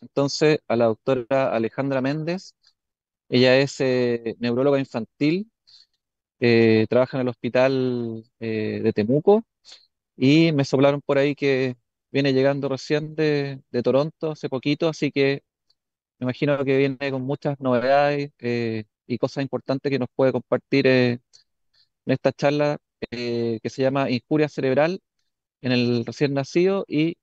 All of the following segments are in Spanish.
entonces a la doctora Alejandra Méndez. Ella es eh, neuróloga infantil, eh, trabaja en el hospital eh, de Temuco y me soplaron por ahí que viene llegando recién de, de Toronto hace poquito, así que me imagino que viene con muchas novedades y cosas importantes que nos puede compartir en esta charla que se llama Injuria Cerebral en el recién nacido y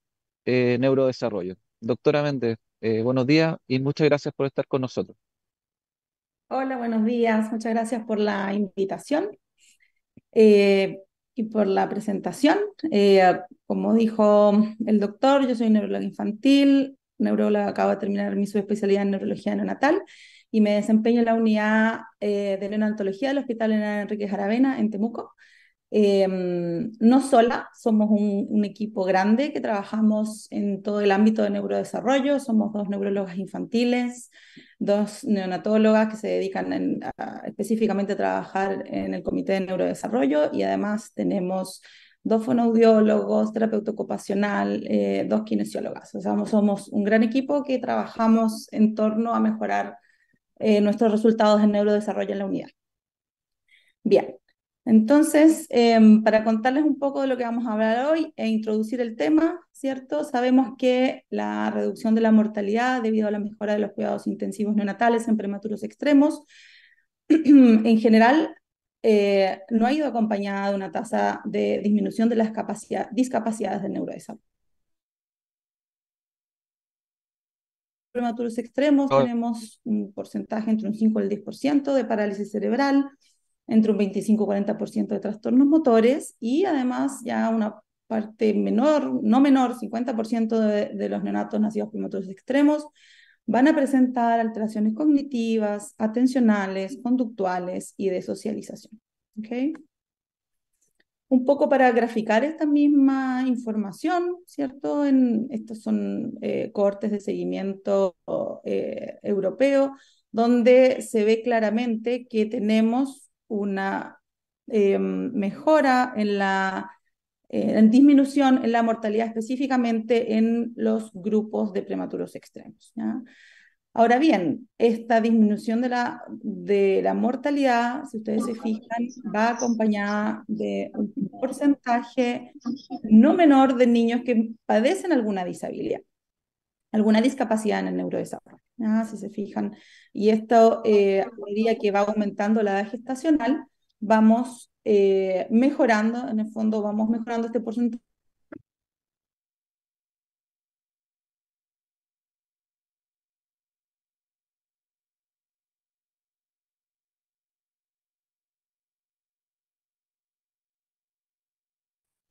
neurodesarrollo. Doctora Méndez, eh, buenos días y muchas gracias por estar con nosotros. Hola, buenos días. Muchas gracias por la invitación eh, y por la presentación. Eh, como dijo el doctor, yo soy neuróloga infantil, neuróloga, acabo de terminar mi subespecialidad en neurología neonatal y me desempeño en la unidad de neonatología del Hospital Enrique Jaravena en Temuco Em, no sola, somos un, equipo grande que trabajamos en todo el ámbito de neurodesarrollo, somos dos neurólogas infantiles, dos neonatólogas que se dedican específicamente a trabajar en el comité de neurodesarrollo y además tenemos dos fonoaudiólogos, terapeuta ocupacional, eh, dos kinesiólogas. O sea, somos un gran equipo que trabajamos en torno a mejorar eh, nuestros resultados en neurodesarrollo en la unidad. Bien, entonces, em, para contarles un poco de lo que vamos a hablar hoy e introducir el tema, ¿cierto? Sabemos que la reducción de la mortalidad debido a la mejora de los cuidados intensivos neonatales en prematuros extremos, en general, eh, no ha ido acompañada de una tasa de disminución de las discapacidades del neurodesarrollo. prematuros extremos tenemos un porcentaje entre un 5 y el 10% de parálisis cerebral, entre un 25 40% de trastornos motores y además ya una parte menor, no menor, 50% de, los neonatos nacidos prematuros extremos van a presentar alteraciones cognitivas, atencionales, conductuales y de socialización. Un poco para graficar esta misma información, ¿cierto? En, estos son eh, cortes de seguimiento eh, europeo, donde se ve claramente que tenemos una eh, mejora en la eh, disminución en la mortalidad específicamente en los grupos de prematuros extremos. Ahora bien, esta disminución de la, de la mortalidad, si ustedes se fijan, va acompañada de un porcentaje no menor de niños que padecen alguna disabilidad, alguna discapacidad en el neurodesarrollo. Ah, si se fijan. Y esto, eh, a medida que va aumentando la edad gestacional, vamos eh, mejorando, en el fondo vamos mejorando este porcentaje.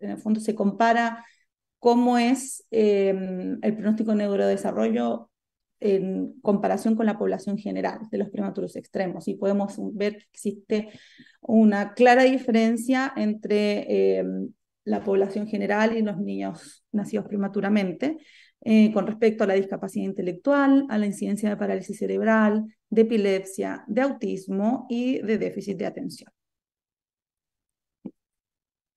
En el fondo se compara cómo es em, el pronóstico de neurodesarrollo en comparación con la población general de los prematuros extremos. Y podemos ver que existe una clara diferencia entre eh, la población general y los niños nacidos prematuramente eh, con respecto a la discapacidad intelectual, a la incidencia de parálisis cerebral, de epilepsia, de autismo y de déficit de atención.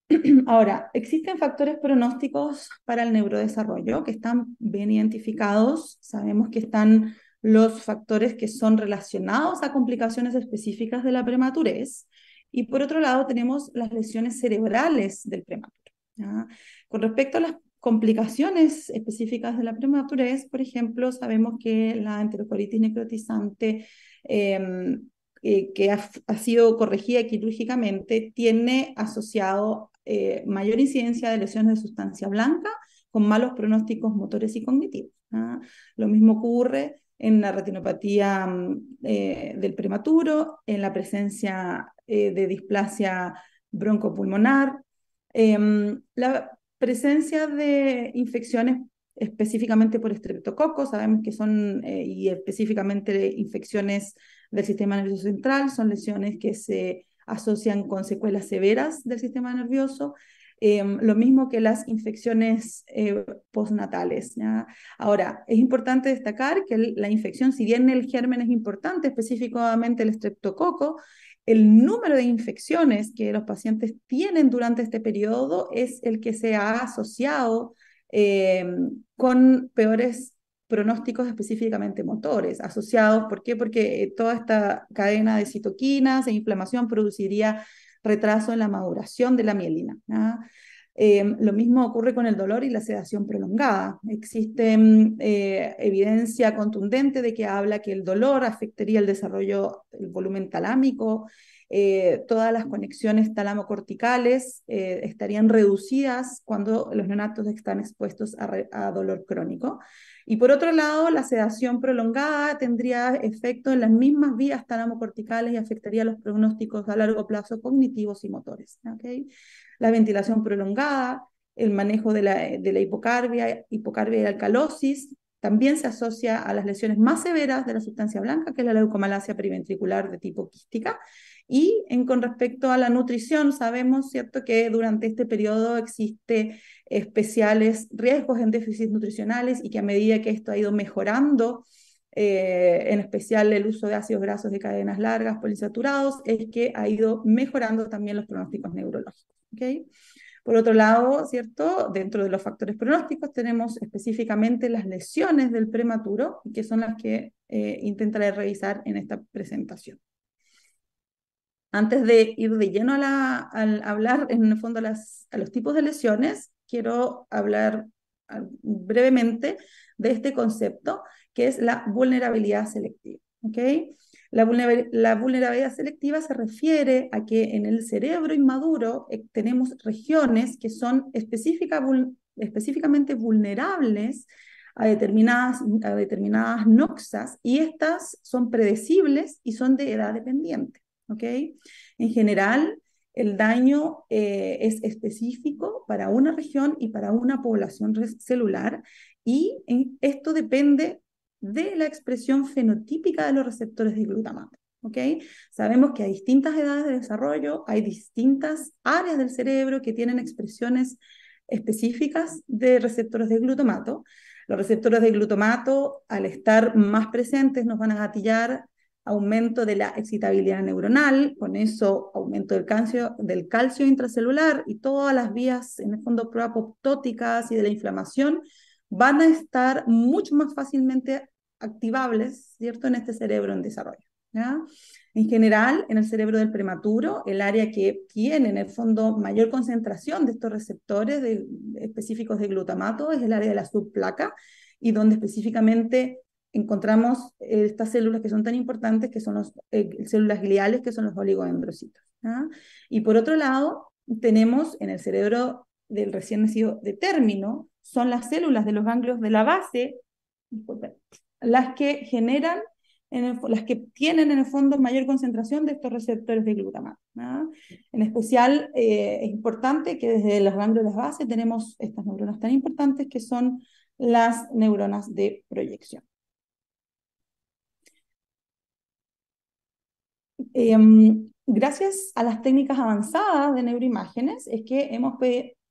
Ahora, existen factores pronósticos para el neurodesarrollo que están bien identificados. Sabemos que están los factores que son relacionados a complicaciones específicas de la prematurez. Y por otro lado, tenemos las lesiones cerebrales del prematuro. Con respecto a las complicaciones específicas de la prematurez, por ejemplo, sabemos que la enterocolitis necrotizante em, eh, que ha, ha, sido corregida quirúrgicamente tiene asociado eh, mayor incidencia de lesiones de sustancia blanca con malos pronósticos motores y cognitivos. Lo mismo ocurre en la retinopatía mm, eh, del prematuro, en la presencia eh, de displasia broncopulmonar, em, la presencia de infecciones específicamente por estreptococos, sabemos que son, y específicamente infecciones del sistema nervioso central, son lesiones que se asocian con secuelas severas del sistema nervioso, em, lo mismo que las infecciones eh, postnatales. Ahora, es importante destacar que la infección, si bien el germen es importante, específicamente el estreptococo, el número de infecciones que los pacientes tienen durante este periodo es el que se ha asociado em, con peores pronósticos específicamente motores, asociados, ¿por qué? Porque eh, toda esta cadena de citoquinas e inflamación produciría retraso en la maduración de la mielina. Em, lo mismo ocurre con el dolor y la sedación prolongada. Existe mm, eh, evidencia contundente de que habla que el dolor afectaría el desarrollo, del volumen talámico, eh, todas las conexiones talamocorticales estarían reducidas cuando los neonatos están expuestos a dolor crónico. Y por otro lado, la sedación prolongada tendría efecto en las mismas vías tálamocorticales y afectaría los pronósticos a largo plazo cognitivos y motores. La ventilación prolongada, el manejo de la, hipocarbia, hipocarbia y alcalosis, también se asocia a las lesiones más severas de la sustancia blanca, que es la leucomalacia periventricular de tipo quística, y en, con respecto a la nutrición, sabemos ¿cierto? que durante este periodo existe especiales riesgos en déficits nutricionales y que a medida que esto ha ido mejorando, eh, en especial el uso de ácidos grasos de cadenas largas, polisaturados, es que ha ido mejorando también los pronósticos neurológicos. Por otro lado, ¿cierto? Dentro de los factores pronósticos tenemos específicamente las lesiones del prematuro, que son las que eh, intentaré revisar en esta presentación. Antes de ir de lleno a, hablar en el fondo a, los tipos de lesiones, quiero hablar ah, brevemente de este concepto que es la vulnerabilidad selectiva. La, vulnerabilidad selectiva se refiere a que en el cerebro inmaduro eh, tenemos regiones que son específicamente vulnerables a determinadas, a determinadas noxas y estas son predecibles y son de edad dependiente. En general, el daño eh, es específico para una región y para una población celular y esto depende de la expresión fenotípica de los receptores de glutamato. Sabemos que a distintas edades de desarrollo hay distintas áreas del cerebro que tienen expresiones específicas de receptores de glutamato. Los receptores de glutamato, al estar más presentes, nos van a gatillar aumento de la excitabilidad neuronal, con eso aumento del calcio, del calcio intracelular y todas las vías, en el fondo, proapoptóticas y de la inflamación van a estar mucho más fácilmente activables, ¿cierto?, en este cerebro en desarrollo. En general, en el cerebro del prematuro, el área que tiene en el fondo mayor concentración de estos receptores específicos de glutamato es el área de la subplaca y donde específicamente encontramos estas células que son tan importantes, que son las eh, células gliales, que son los oligodendrocitos. Y por otro lado, tenemos en el cerebro del recién nacido de término, son las células de los ganglios de la base, las que generan, las que tienen en el fondo mayor concentración de estos receptores de glutamato. En especial, eh, es importante que desde los ganglios de la base tenemos estas neuronas tan importantes que son las neuronas de proyección. Em, gracias a las técnicas avanzadas de neuroimágenes es que hemos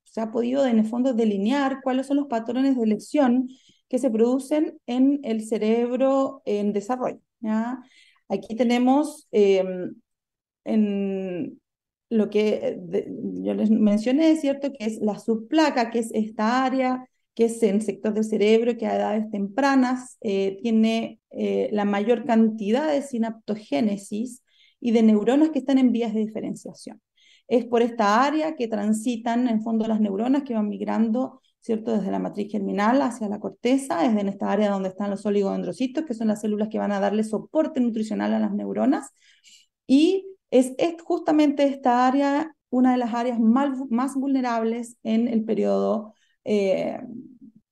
se ha podido en el fondo delinear cuáles son los patrones de lesión que se producen en el cerebro en desarrollo. Aquí tenemos em, en lo que eh, yo les mencioné, ¿cierto? Que es la subplaca, que es esta área, que es el sector del cerebro que a edades tempranas eh, tiene eh, la mayor cantidad de sinaptogénesis y de neuronas que están en vías de diferenciación. Es por esta área que transitan en fondo las neuronas que van migrando ¿cierto? Desde la matriz germinal hacia la corteza, es en esta área donde están los oligodendrocitos, que son las células que van a darle soporte nutricional a las neuronas. Y es, es justamente esta área, una de las áreas más más vulnerables en el periodo eh,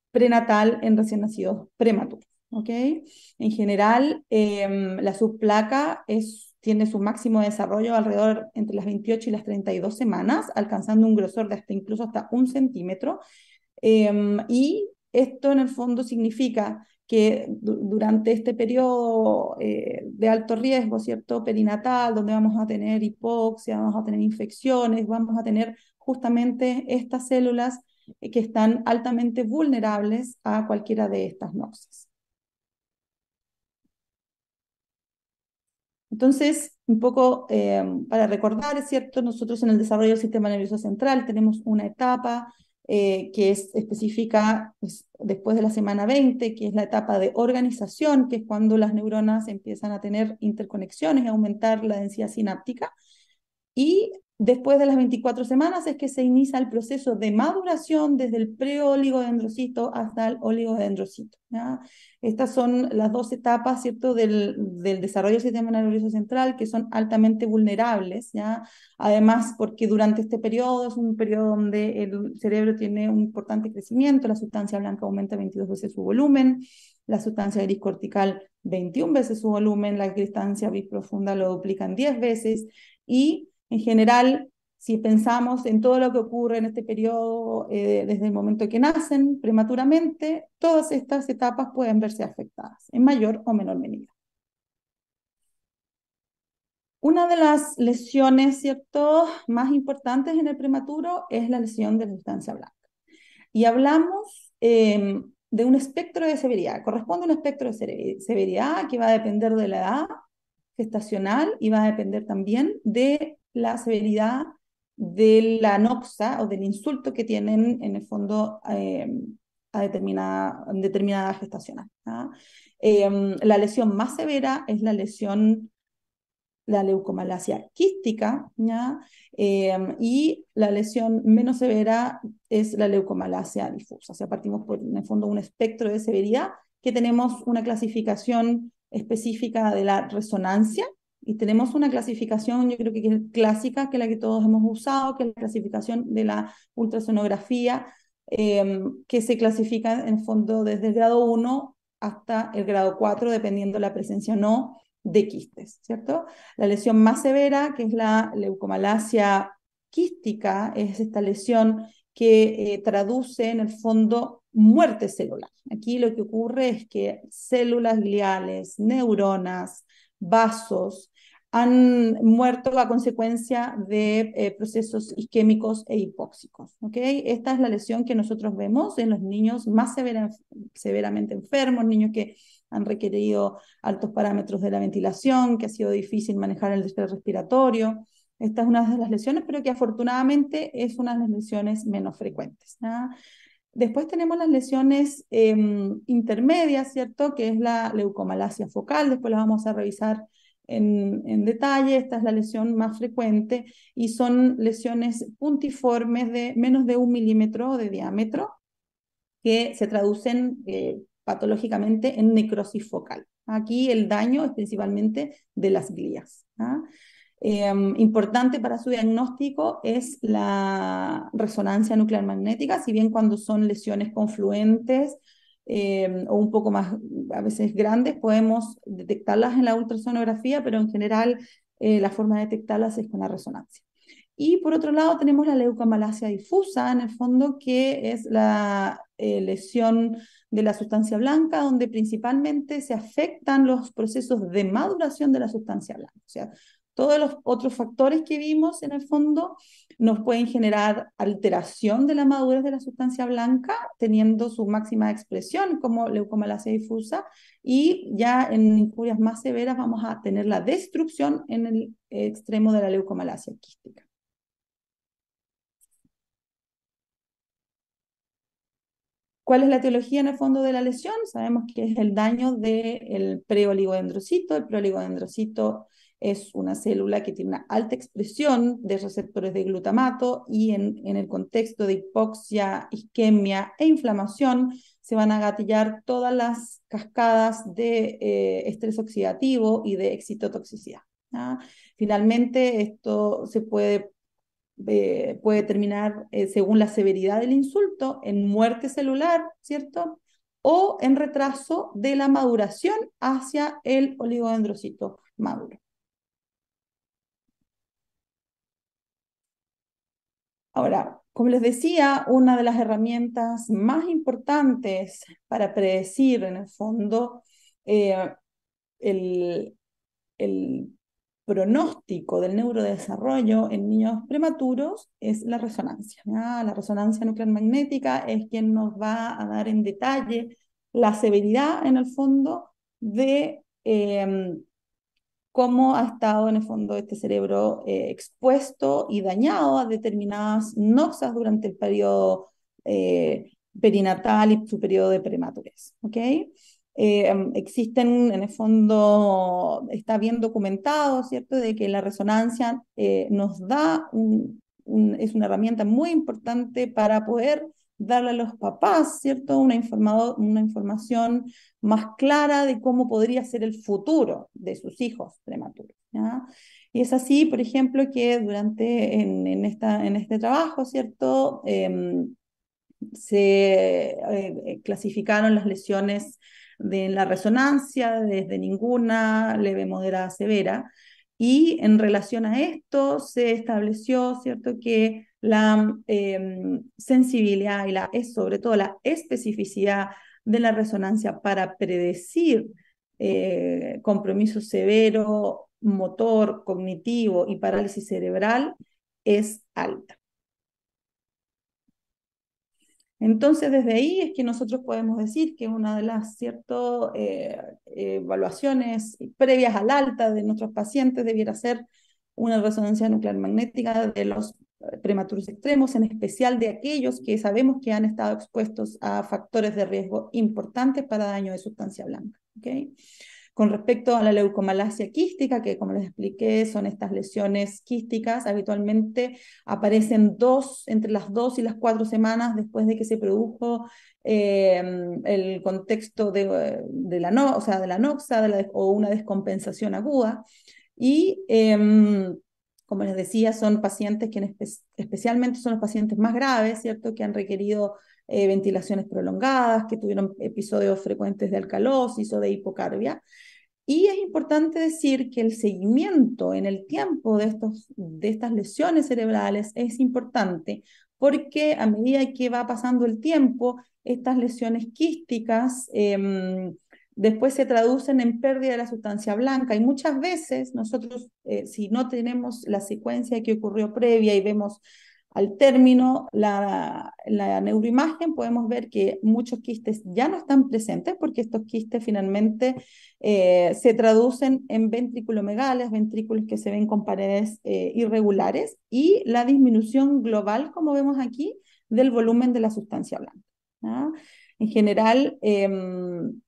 prenatal en recién nacidos prematuros. ¿okay? En general, em, la subplaca es tiene su máximo desarrollo alrededor entre las 28 y las 32 semanas, alcanzando un grosor de hasta incluso hasta un centímetro. Em, y esto en el fondo significa que durante este periodo eh, de alto riesgo, ¿cierto? Perinatal, donde vamos a tener hipoxia, vamos a tener infecciones, vamos a tener justamente estas células eh, que están altamente vulnerables a cualquiera de estas noxias. Entonces, un poco eh, para recordar, cierto, nosotros en el desarrollo del sistema nervioso central tenemos una etapa eh, que es específica pues, después de la semana 20, que es la etapa de organización, que es cuando las neuronas empiezan a tener interconexiones a aumentar la densidad sináptica. Y después de las 24 semanas es que se inicia el proceso de maduración desde el oligodendrocito hasta el oligodendrocito. Estas son las dos etapas ¿cierto? Del, desarrollo del sistema nervioso central que son altamente vulnerables, además porque durante este periodo es un periodo donde el cerebro tiene un importante crecimiento, la sustancia blanca aumenta 22 veces su volumen, la sustancia gris cortical 21 veces su volumen, la cristancia profunda lo duplican 10 veces y en general, si pensamos en todo lo que ocurre en este periodo eh, desde el momento que nacen prematuramente, todas estas etapas pueden verse afectadas en mayor o menor medida. Una de las lesiones, ¿cierto?, más importantes en el prematuro es la lesión de la sustancia blanca. Y hablamos em, de un espectro de severidad. Corresponde a un espectro de severidad que va a depender de la edad gestacional y va a depender también de la severidad de la noxa o del insulto que tienen en el fondo eh, a determinada, determinada gestacional. ¿ah? Em, la lesión más severa es la lesión, la leucomalacia quística, em, y la lesión menos severa es la leucomalacia difusa. O sea, partimos por, en el fondo, un espectro de severidad que tenemos una clasificación específica de la resonancia, y tenemos una clasificación, yo creo que es clásica, que es la que todos hemos usado, que es la clasificación de la ultrasonografía, em, que se clasifica en fondo desde el grado 1 hasta el grado 4, dependiendo la presencia o no de quistes, ¿cierto? La lesión más severa, que es la leucomalacia quística, es esta lesión que eh, traduce en el fondo muerte celular. Aquí lo que ocurre es que células gliales, neuronas, vasos, han muerto a consecuencia de eh, procesos isquémicos e hipóxicos. Esta es la lesión que nosotros vemos en los niños más severamente enfermos, niños que han requerido altos parámetros de la ventilación, que ha sido difícil manejar el estrés respiratorio. Esta es una de las lesiones, pero que afortunadamente es una de las lesiones menos frecuentes. Después tenemos las lesiones em, intermedias, ¿cierto? Que es la leucomalacia focal, después las vamos a revisar en, detalle, esta es la lesión más frecuente y son lesiones puntiformes de menos de un milímetro de diámetro que se traducen eh, patológicamente en necrosis focal. Aquí el daño es principalmente de las glías. ¿ah? Em, importante para su diagnóstico es la resonancia nuclear magnética, si bien cuando son lesiones confluentes Em, o un poco más, a veces grandes, podemos detectarlas en la ultrasonografía, pero en general eh, la forma de detectarlas es con la resonancia. Y por otro lado tenemos la leucamalacia difusa, en el fondo, que es la eh, lesión de la sustancia blanca, donde principalmente se afectan los procesos de maduración de la sustancia blanca. O sea, todos los otros factores que vimos en el fondo nos pueden generar alteración de la madurez de la sustancia blanca, teniendo su máxima expresión como leucomalacia difusa, y ya en injurias más severas vamos a tener la destrucción en el extremo de la leucomalacia quística. ¿Cuál es la teología en el fondo de la lesión? Sabemos que es el daño del preoligodendrocito. El preoligodendrocito es una célula que tiene una alta expresión de receptores de glutamato y en, en, el contexto de hipoxia, isquemia e inflamación se van a gatillar todas las cascadas de eh, estrés oxidativo y de excitotoxicidad. Finalmente, esto se puede, eh, puede terminar eh, según la severidad del insulto en muerte celular, ¿cierto? o en retraso de la maduración hacia el oligodendrocito maduro. Ahora, como les decía, una de las herramientas más importantes para predecir en el fondo eh, el, pronóstico del neurodesarrollo en niños prematuros es la resonancia. La resonancia nuclear magnética es quien nos va a dar en detalle la severidad, en el fondo, de em, cómo ha estado en el fondo este cerebro eh, expuesto y dañado a determinadas noxas durante el periodo eh, perinatal y su periodo de prematurez. ¿okay? Eh, em, existen, en el fondo, está bien documentado, ¿cierto?, de que la resonancia nos da es una herramienta muy importante para poder darle a los papás, ¿cierto? Una, una información más clara de cómo podría ser el futuro de sus hijos prematuros. Y es así, por ejemplo, que durante en, esta, en este trabajo, ¿cierto? Em, se eh, eh, clasificaron las lesiones de la resonancia, desde ninguna, leve, moderada, severa. Y en relación a esto se estableció, ¿cierto?, que la em, sensibilidad y la, es sobre todo la especificidad de la resonancia para predecir eh, compromiso severo, motor, cognitivo y parálisis cerebral es alta. Entonces, desde ahí es que nosotros podemos decir que una de las ciertas eh, evaluaciones previas al alta de nuestros pacientes debiera ser una resonancia nuclear magnética de los prematuros extremos, en especial de aquellos que sabemos que han estado expuestos a factores de riesgo importantes para daño de sustancia blanca. Con respecto a la leucomalacia quística, que como les expliqué, son estas lesiones quísticas, habitualmente aparecen dos, entre las dos y las cuatro semanas después de que se produjo em, el contexto de, la no, o sea, de la noxa de o una descompensación aguda. Y em, como les decía, son pacientes que especialmente son los pacientes más graves, ¿cierto? Que han requerido eh, ventilaciones prolongadas, que tuvieron episodios frecuentes de alcalosis o de hipocarbia. Y es importante decir que el seguimiento en el tiempo de, estos, de estas lesiones cerebrales es importante porque a medida que va pasando el tiempo, estas lesiones quísticas em, después se traducen en pérdida de la sustancia blanca y muchas veces nosotros, eh, si no tenemos la secuencia que ocurrió previa y vemos al término la, neuroimagen, podemos ver que muchos quistes ya no están presentes porque estos quistes finalmente eh, se traducen en ventriculomegales, ventrículos que se ven con paredes eh, irregulares y la disminución global, como vemos aquí, del volumen de la sustancia blanca. ¿ah? En general, em,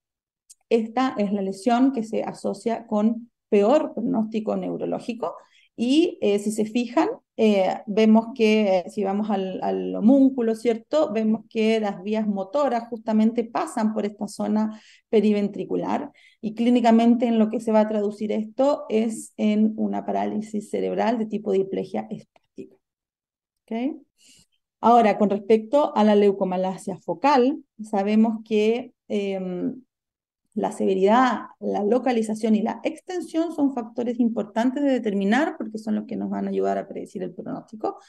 esta es la lesión que se asocia con peor pronóstico neurológico. Y eh, si se fijan, eh, vemos que eh, si vamos al, al, homúnculo, ¿cierto? Vemos que las vías motoras justamente pasan por esta zona periventricular y clínicamente en lo que se va a traducir esto es en una parálisis cerebral de tipo diplegia espástica. Ahora, con respecto a la leucomalacia focal, sabemos que em, la severidad, la localización y la extensión son factores importantes de determinar porque son los que nos van a ayudar a predecir el pronóstico.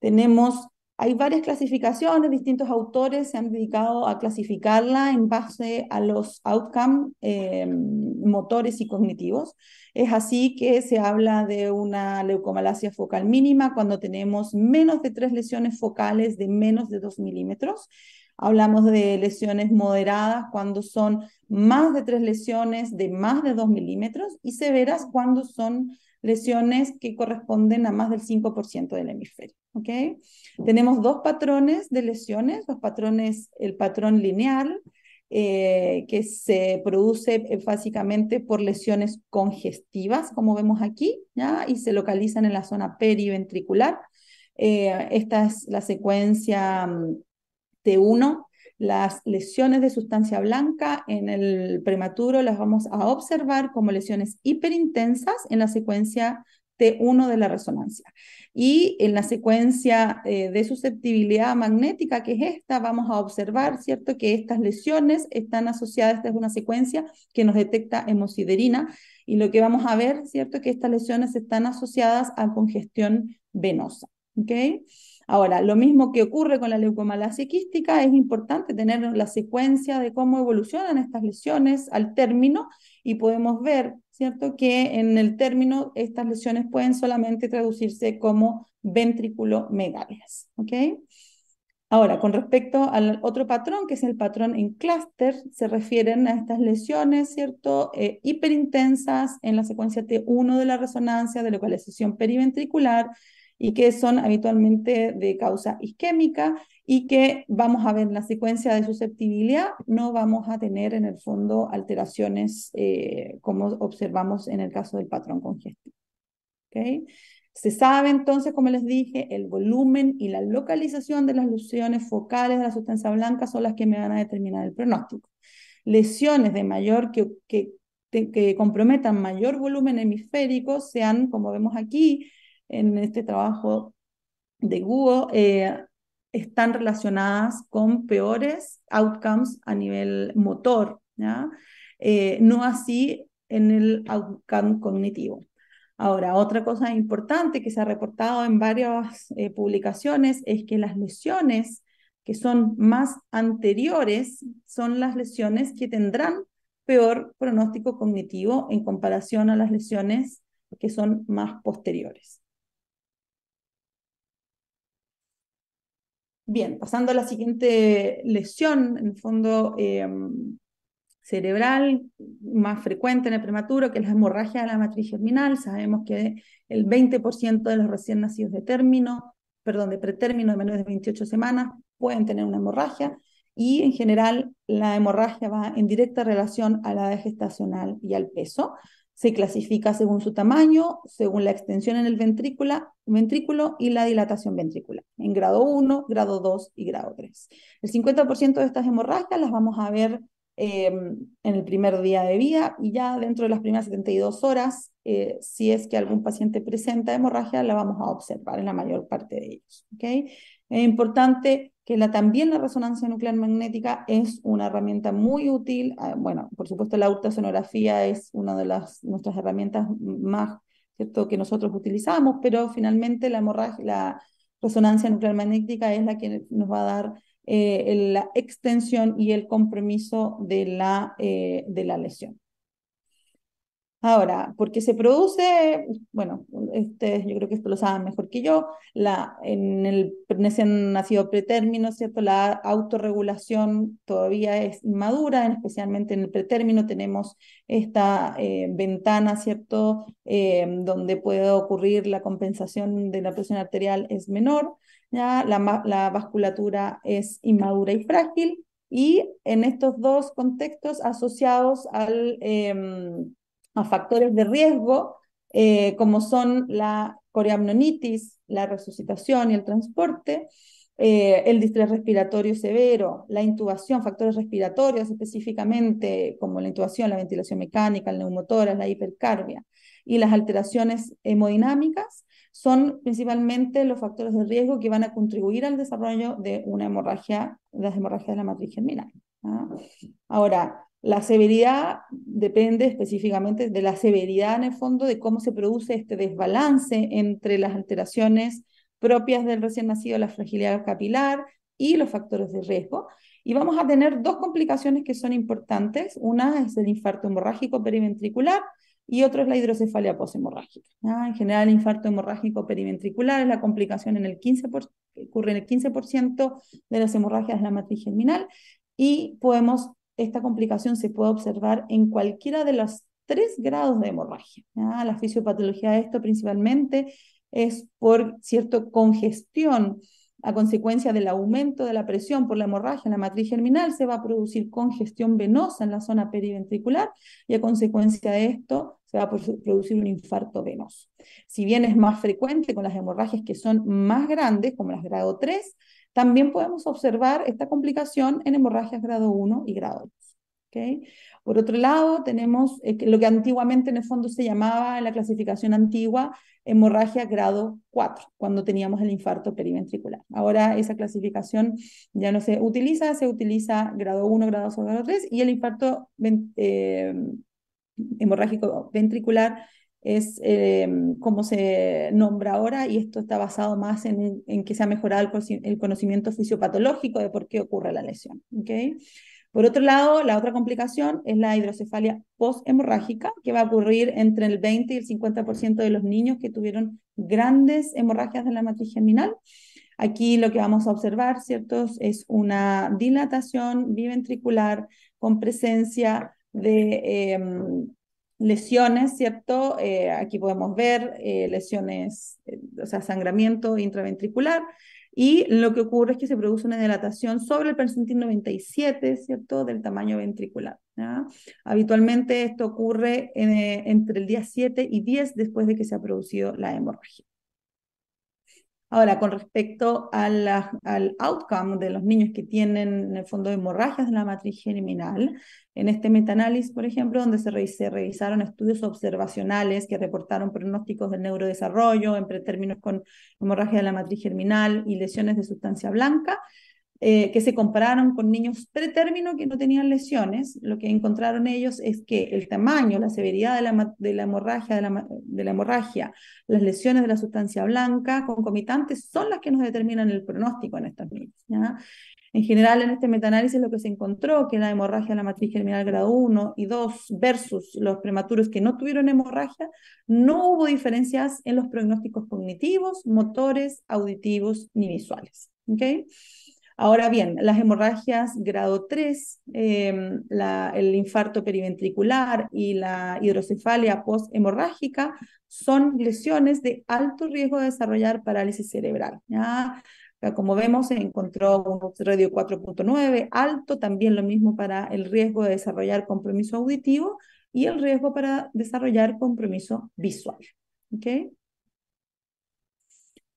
Tenemos, hay varias clasificaciones, distintos autores se han dedicado a clasificarla en base a los outcomes eh, motores y cognitivos. Es así que se habla de una leucomalacia focal mínima cuando tenemos menos de tres lesiones focales de menos de 2 milímetros Hablamos de lesiones moderadas cuando son más de tres lesiones de más de dos milímetros y severas cuando son lesiones que corresponden a más del 5% del hemisferio. ¿okay? Tenemos dos patrones de lesiones, los patrones, el patrón lineal, eh, que se produce básicamente por lesiones congestivas, como vemos aquí, ¿ya? y se localizan en la zona periventricular. Eh, esta es la secuencia mm, T1. Las lesiones de sustancia blanca en el prematuro las vamos a observar como lesiones hiperintensas en la secuencia T1 de la resonancia. Y en la secuencia eh, de susceptibilidad magnética, que es esta, vamos a observar, ¿cierto?, que estas lesiones están asociadas, esta es una secuencia que nos detecta hemosiderina, y lo que vamos a ver, ¿cierto?, que estas lesiones están asociadas a congestión venosa. ¿ok?, Ahora, lo mismo que ocurre con la leucomalacia quística, es importante tener la secuencia de cómo evolucionan estas lesiones al término y podemos ver, ¿cierto?, que en el término estas lesiones pueden solamente traducirse como ventrículo ¿ok? Ahora, con respecto al otro patrón, que es el patrón en clúster, se refieren a estas lesiones, ¿cierto? Eh, hiperintensas en la secuencia T1 de la resonancia de localización periventricular, y que son habitualmente de causa isquémica y que vamos a ver la secuencia de susceptibilidad, no vamos a tener en el fondo alteraciones eh, como observamos en el caso del patrón congestivo. Se sabe entonces, como les dije, el volumen y la localización de las lesiones focales de la sustancia blanca son las que me van a determinar el pronóstico. Lesiones de mayor que, que, que comprometan mayor volumen hemisférico sean, como vemos aquí, en este trabajo de Google, eh, están relacionadas con peores outcomes a nivel motor, eh, no así en el outcome cognitivo. Ahora, otra cosa importante que se ha reportado en varias eh, publicaciones es que las lesiones que son más anteriores son las lesiones que tendrán peor pronóstico cognitivo en comparación a las lesiones que son más posteriores. Bien, pasando a la siguiente lesión, en el fondo eh, cerebral, más frecuente en el prematuro, que es la hemorragia de la matriz germinal. Sabemos que el 20% de los recién nacidos de término, perdón, de pretérmino de menos de 28 semanas pueden tener una hemorragia y en general la hemorragia va en directa relación a la edad gestacional y al peso. Se clasifica según su tamaño, según la extensión en el ventrículo y la dilatación ventricular, en grado 1, grado 2 y grado 3. El 50% de estas hemorragias las vamos a ver em, en el primer día de vida y ya dentro de las primeras 72 horas, eh, si es que algún paciente presenta hemorragia, la vamos a observar en la mayor parte de ellos. ¿okay? Es importante que la, también la resonancia nuclear magnética es una herramienta muy útil. Ah, bueno, por supuesto la ultrasonografía es una de las, nuestras herramientas más ¿cierto? que nosotros utilizamos, pero finalmente la, la resonancia nuclear magnética es la que nos va a dar eh, la extensión y el compromiso de la, eh, de la lesión. Ahora, porque se produce, bueno, este, yo creo que esto lo saben mejor que yo, la, en el nacido pretérmino, ¿cierto? La autorregulación todavía es inmadura, especialmente en el pretérmino tenemos esta eh, ventana, ¿cierto? Eh, donde puede ocurrir la compensación de la presión arterial es menor, ¿ya? La, vasculatura es inmadura y frágil, y en estos dos contextos asociados al... Em, a factores de riesgo, eh, como son la coreamnonitis, la resucitación y el transporte, eh, el distrés respiratorio severo, la intubación, factores respiratorios específicamente, como la intubación, la ventilación mecánica, el neumotora, la hipercarbia, y las alteraciones hemodinámicas, son principalmente los factores de riesgo que van a contribuir al desarrollo de una hemorragia, de las hemorragias de la matriz germinal. ¿ah? Ahora, la severidad depende específicamente de la severidad en el fondo de cómo se produce este desbalance entre las alteraciones propias del recién nacido, la fragilidad capilar y los factores de riesgo. Y vamos a tener dos complicaciones que son importantes. Una es el infarto hemorrágico periventricular y otra es la hidrocefalia poshemorrágica. En general, el infarto hemorrágico periventricular es la complicación en el 15 ocurre en el 15% de las hemorragias de la matriz germinal y podemos esta complicación se puede observar en cualquiera de los tres grados de hemorragia. La fisiopatología de esto principalmente es por cierta congestión a consecuencia del aumento de la presión por la hemorragia en la matriz germinal, se va a producir congestión venosa en la zona periventricular y a consecuencia de esto se va a producir un infarto venoso. Si bien es más frecuente con las hemorragias que son más grandes, como las grado 3, también podemos observar esta complicación en hemorragias grado 1 y grado 2. Por otro lado, tenemos eh, lo que antiguamente en el fondo se llamaba en la clasificación antigua hemorragia grado 4, cuando teníamos el infarto periventricular. Ahora esa clasificación ya no se utiliza, se utiliza grado 1, grado 2, grado 3 y el infarto eh, hemorrágico ventricular es eh, como se nombra ahora, y esto está basado más en, en que se ha mejorado el, conocimiento fisiopatológico de por qué ocurre la lesión. ¿okay? Por otro lado, la otra complicación es la hidrocefalia post que va a ocurrir entre el 20 y el 50% de los niños que tuvieron grandes hemorragias de la matriz germinal. Aquí lo que vamos a observar, ¿cierto? Es una dilatación biventricular con presencia de em, lesiones, ¿cierto? Eh, aquí podemos ver eh, lesiones, eh, o sea, sangramiento intraventricular. Y lo que ocurre es que se produce una dilatación sobre el percentil 97, ¿cierto?, del tamaño ventricular. Habitualmente esto ocurre entre el día 7 y 10 después de que se ha producido la hemorragia. Ahora, con respecto al outcome de los niños que tienen, en el fondo, hemorragias de la matriz germinal, en este metanálisis, por ejemplo, donde se, revisaron estudios observacionales que reportaron pronósticos del neurodesarrollo en pretérminos con hemorragia de la matriz germinal y lesiones de sustancia blanca, eh, que se compararon con niños pretérmino que no tenían lesiones, lo que encontraron ellos es que el tamaño, la severidad de la, hemorragia, de la, hemorragia, las lesiones de la sustancia blanca concomitantes son las que nos determinan el pronóstico en estas niñas. ¿ya? En general, en este metaanálisis lo que se encontró que la hemorragia de la matriz germinal grado 1 y 2 versus los prematuros que no tuvieron hemorragia, no hubo diferencias en los pronósticos cognitivos, motores, auditivos ni visuales. ¿okay? Ahora bien, las hemorragias grado 3, em, el infarto periventricular y la hidrocefalia posthemorrágica son lesiones de alto riesgo de desarrollar parálisis cerebral. ¿ya? Como vemos, se encontró un radio 4.9 alto, también lo mismo para el riesgo de desarrollar compromiso auditivo y el riesgo para desarrollar compromiso visual. ¿okay?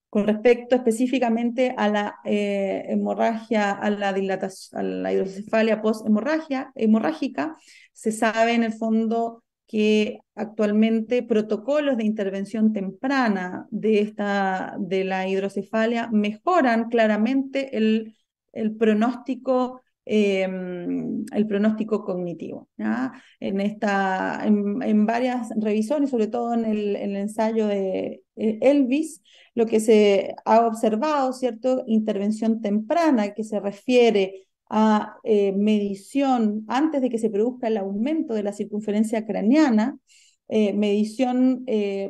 con respecto específicamente a la eh, hemorragia, a la dilatación, a la hidrocefalia post hemorrágica, se sabe en el fondo que actualmente protocolos de intervención temprana de, esta, de la hidrocefalia mejoran claramente el, pronóstico em, el pronóstico cognitivo. En, esta, en, varias revisiones, sobre todo en el ensayo de eh, Elvis, lo que se ha observado, ¿cierto? Intervención temprana que se refiere a eh, medición antes de que se produzca el aumento de la circunferencia craneana, eh, medición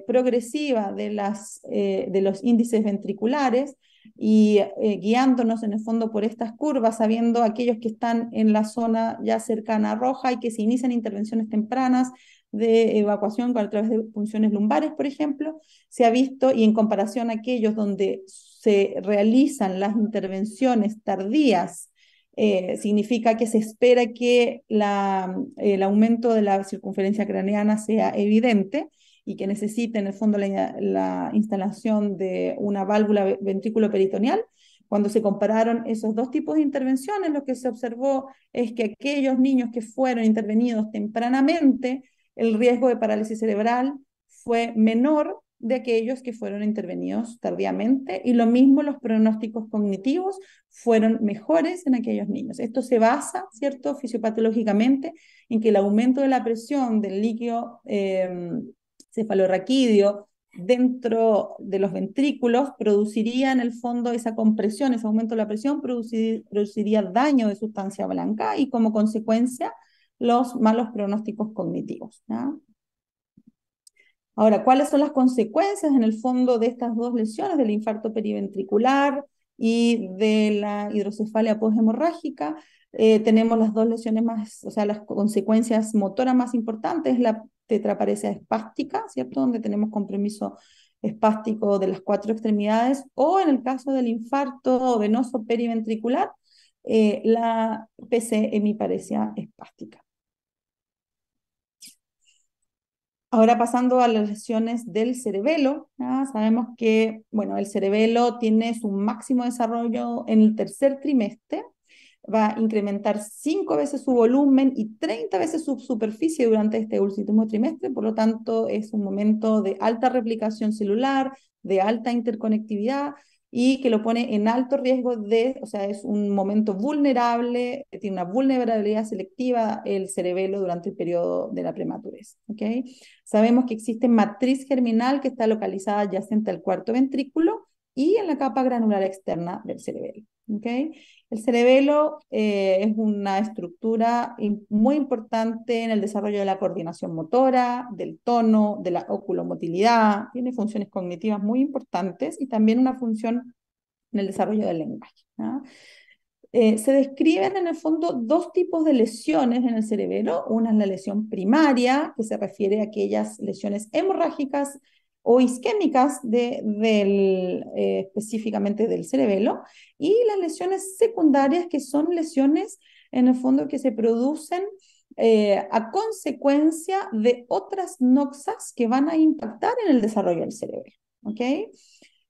progresiva de, las, de los índices ventriculares y guiándonos en el fondo por estas curvas, sabiendo aquellos que están en la zona ya cercana roja y que se inician intervenciones tempranas, de evacuación a través de funciones lumbares, por ejemplo, se ha visto, y en comparación a aquellos donde se realizan las intervenciones tardías, eh, significa que se espera que la, el aumento de la circunferencia craneana sea evidente y que necesite en el fondo la, la instalación de una válvula ventrículo peritoneal, cuando se compararon esos dos tipos de intervenciones, lo que se observó es que aquellos niños que fueron intervenidos tempranamente el riesgo de parálisis cerebral fue menor de aquellos que fueron intervenidos tardíamente y lo mismo los pronósticos cognitivos fueron mejores en aquellos niños. Esto se basa, ¿cierto?, fisiopatológicamente en que el aumento de la presión del líquido em, cefalorraquídeo dentro de los ventrículos produciría en el fondo esa compresión, ese aumento de la presión produciría daño de sustancia blanca y como consecuencia los malos pronósticos cognitivos. Ahora, ¿cuáles son las consecuencias en el fondo de estas dos lesiones, del infarto periventricular y de la hidrocefalia poshemorrágica? Eh, tenemos las dos lesiones más, o sea, las consecuencias motoras más importantes, la tetraparesia espástica, ¿cierto? Donde tenemos compromiso espástico de las cuatro extremidades, o en el caso del infarto venoso periventricular, eh, la PC hemiparesia espástica. Ahora pasando a las lesiones del cerebelo, sabemos que bueno, el cerebelo tiene su máximo desarrollo en el tercer trimestre, va a incrementar cinco veces su volumen y 30 veces su superficie durante este último trimestre, por lo tanto es un momento de alta replicación celular, de alta interconectividad, y que lo pone en alto riesgo de, o sea, es un momento vulnerable, tiene una vulnerabilidad selectiva el cerebelo durante el periodo de la prematurez. ¿okay? Sabemos que existe matriz germinal que está localizada adyacente al cuarto ventrículo y en la capa granular externa del cerebelo. El cerebelo eh, es una estructura muy importante en el desarrollo de la coordinación motora, del tono, de la oculomotilidad, tiene funciones cognitivas muy importantes y también una función en el desarrollo del lenguaje. ¿ah? Eh, se describen en el fondo dos tipos de lesiones en el cerebelo. Una es la lesión primaria, que se refiere a aquellas lesiones hemorrágicas o isquémicas del, eh, específicamente del cerebelo y las lesiones secundarias que son lesiones en el fondo que se producen eh, a consecuencia de otras noxas que van a impactar en el desarrollo del cerebro.